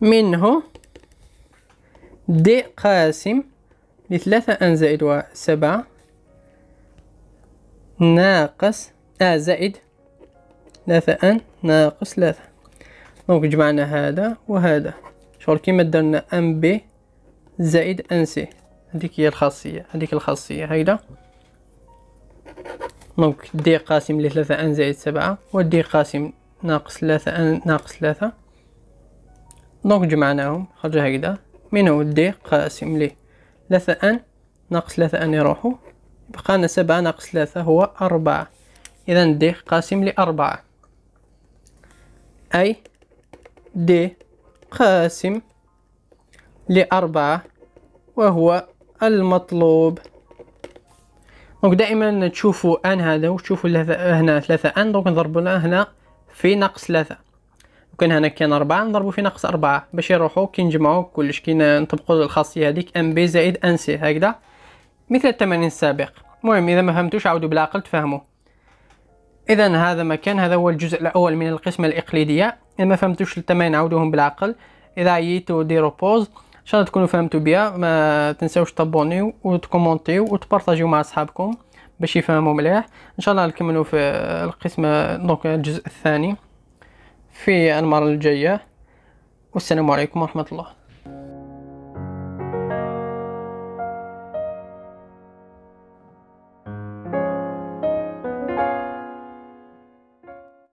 منه دي قاسم لثلاثة أن زائد و سبعة ناقص أ آه، زائد ثلاثة أن ناقص ثلاثة دونك جمعنا هذا وهذا شغل كيما درنا ان بي زائد أن سي هذيك هي الخاصية هذيك الخاصية هيدا دونك دي قاسم لثلاثة ان زائد سبعة ودي قاسم ناقص ثلاثة ان ناقص ثلاثة دونك جمعناهم خرج هكذا هو دي قاسم ل ثلاثة ان ناقص ثلاثة ان يروحو بقانا سبعة ناقص ثلاثة هو أربعة إذا دي قاسم لأربعة أي دي قاسم لأربعة وهو المطلوب دونك دائما تشوفوا ان هذا وتشوفوا هنا ثلاثة ان دونك نضربوا هنا في ناقص ثلاثة وكان هنا كان أربعة نضربوا في ناقص أربعة باش يروحوا كي نجمعوا كلش كي نطبقوا الخاصية هذيك ام بي زائد ان سي هكذا مثل التمارين السابق المهم إذا ما فهمتوش عاودوا بالعقل تفهموا إذا هذا ما كان هذا هو الجزء الأول من القسمة الإقليدية إذا ما فهمتوش التمارين عاودوهم بالعقل إذا عييتوا ديروا بوز ان شاء الله تكونوا فهمتوا بها ما تنساوش تابونيو وتكومونتيو وتبارطاجيو مع اصحابكم باش يفهموا مليح ان شاء الله نكملوا في القسم دونك الجزء الثاني في المره الجايه والسلام عليكم ورحمه الله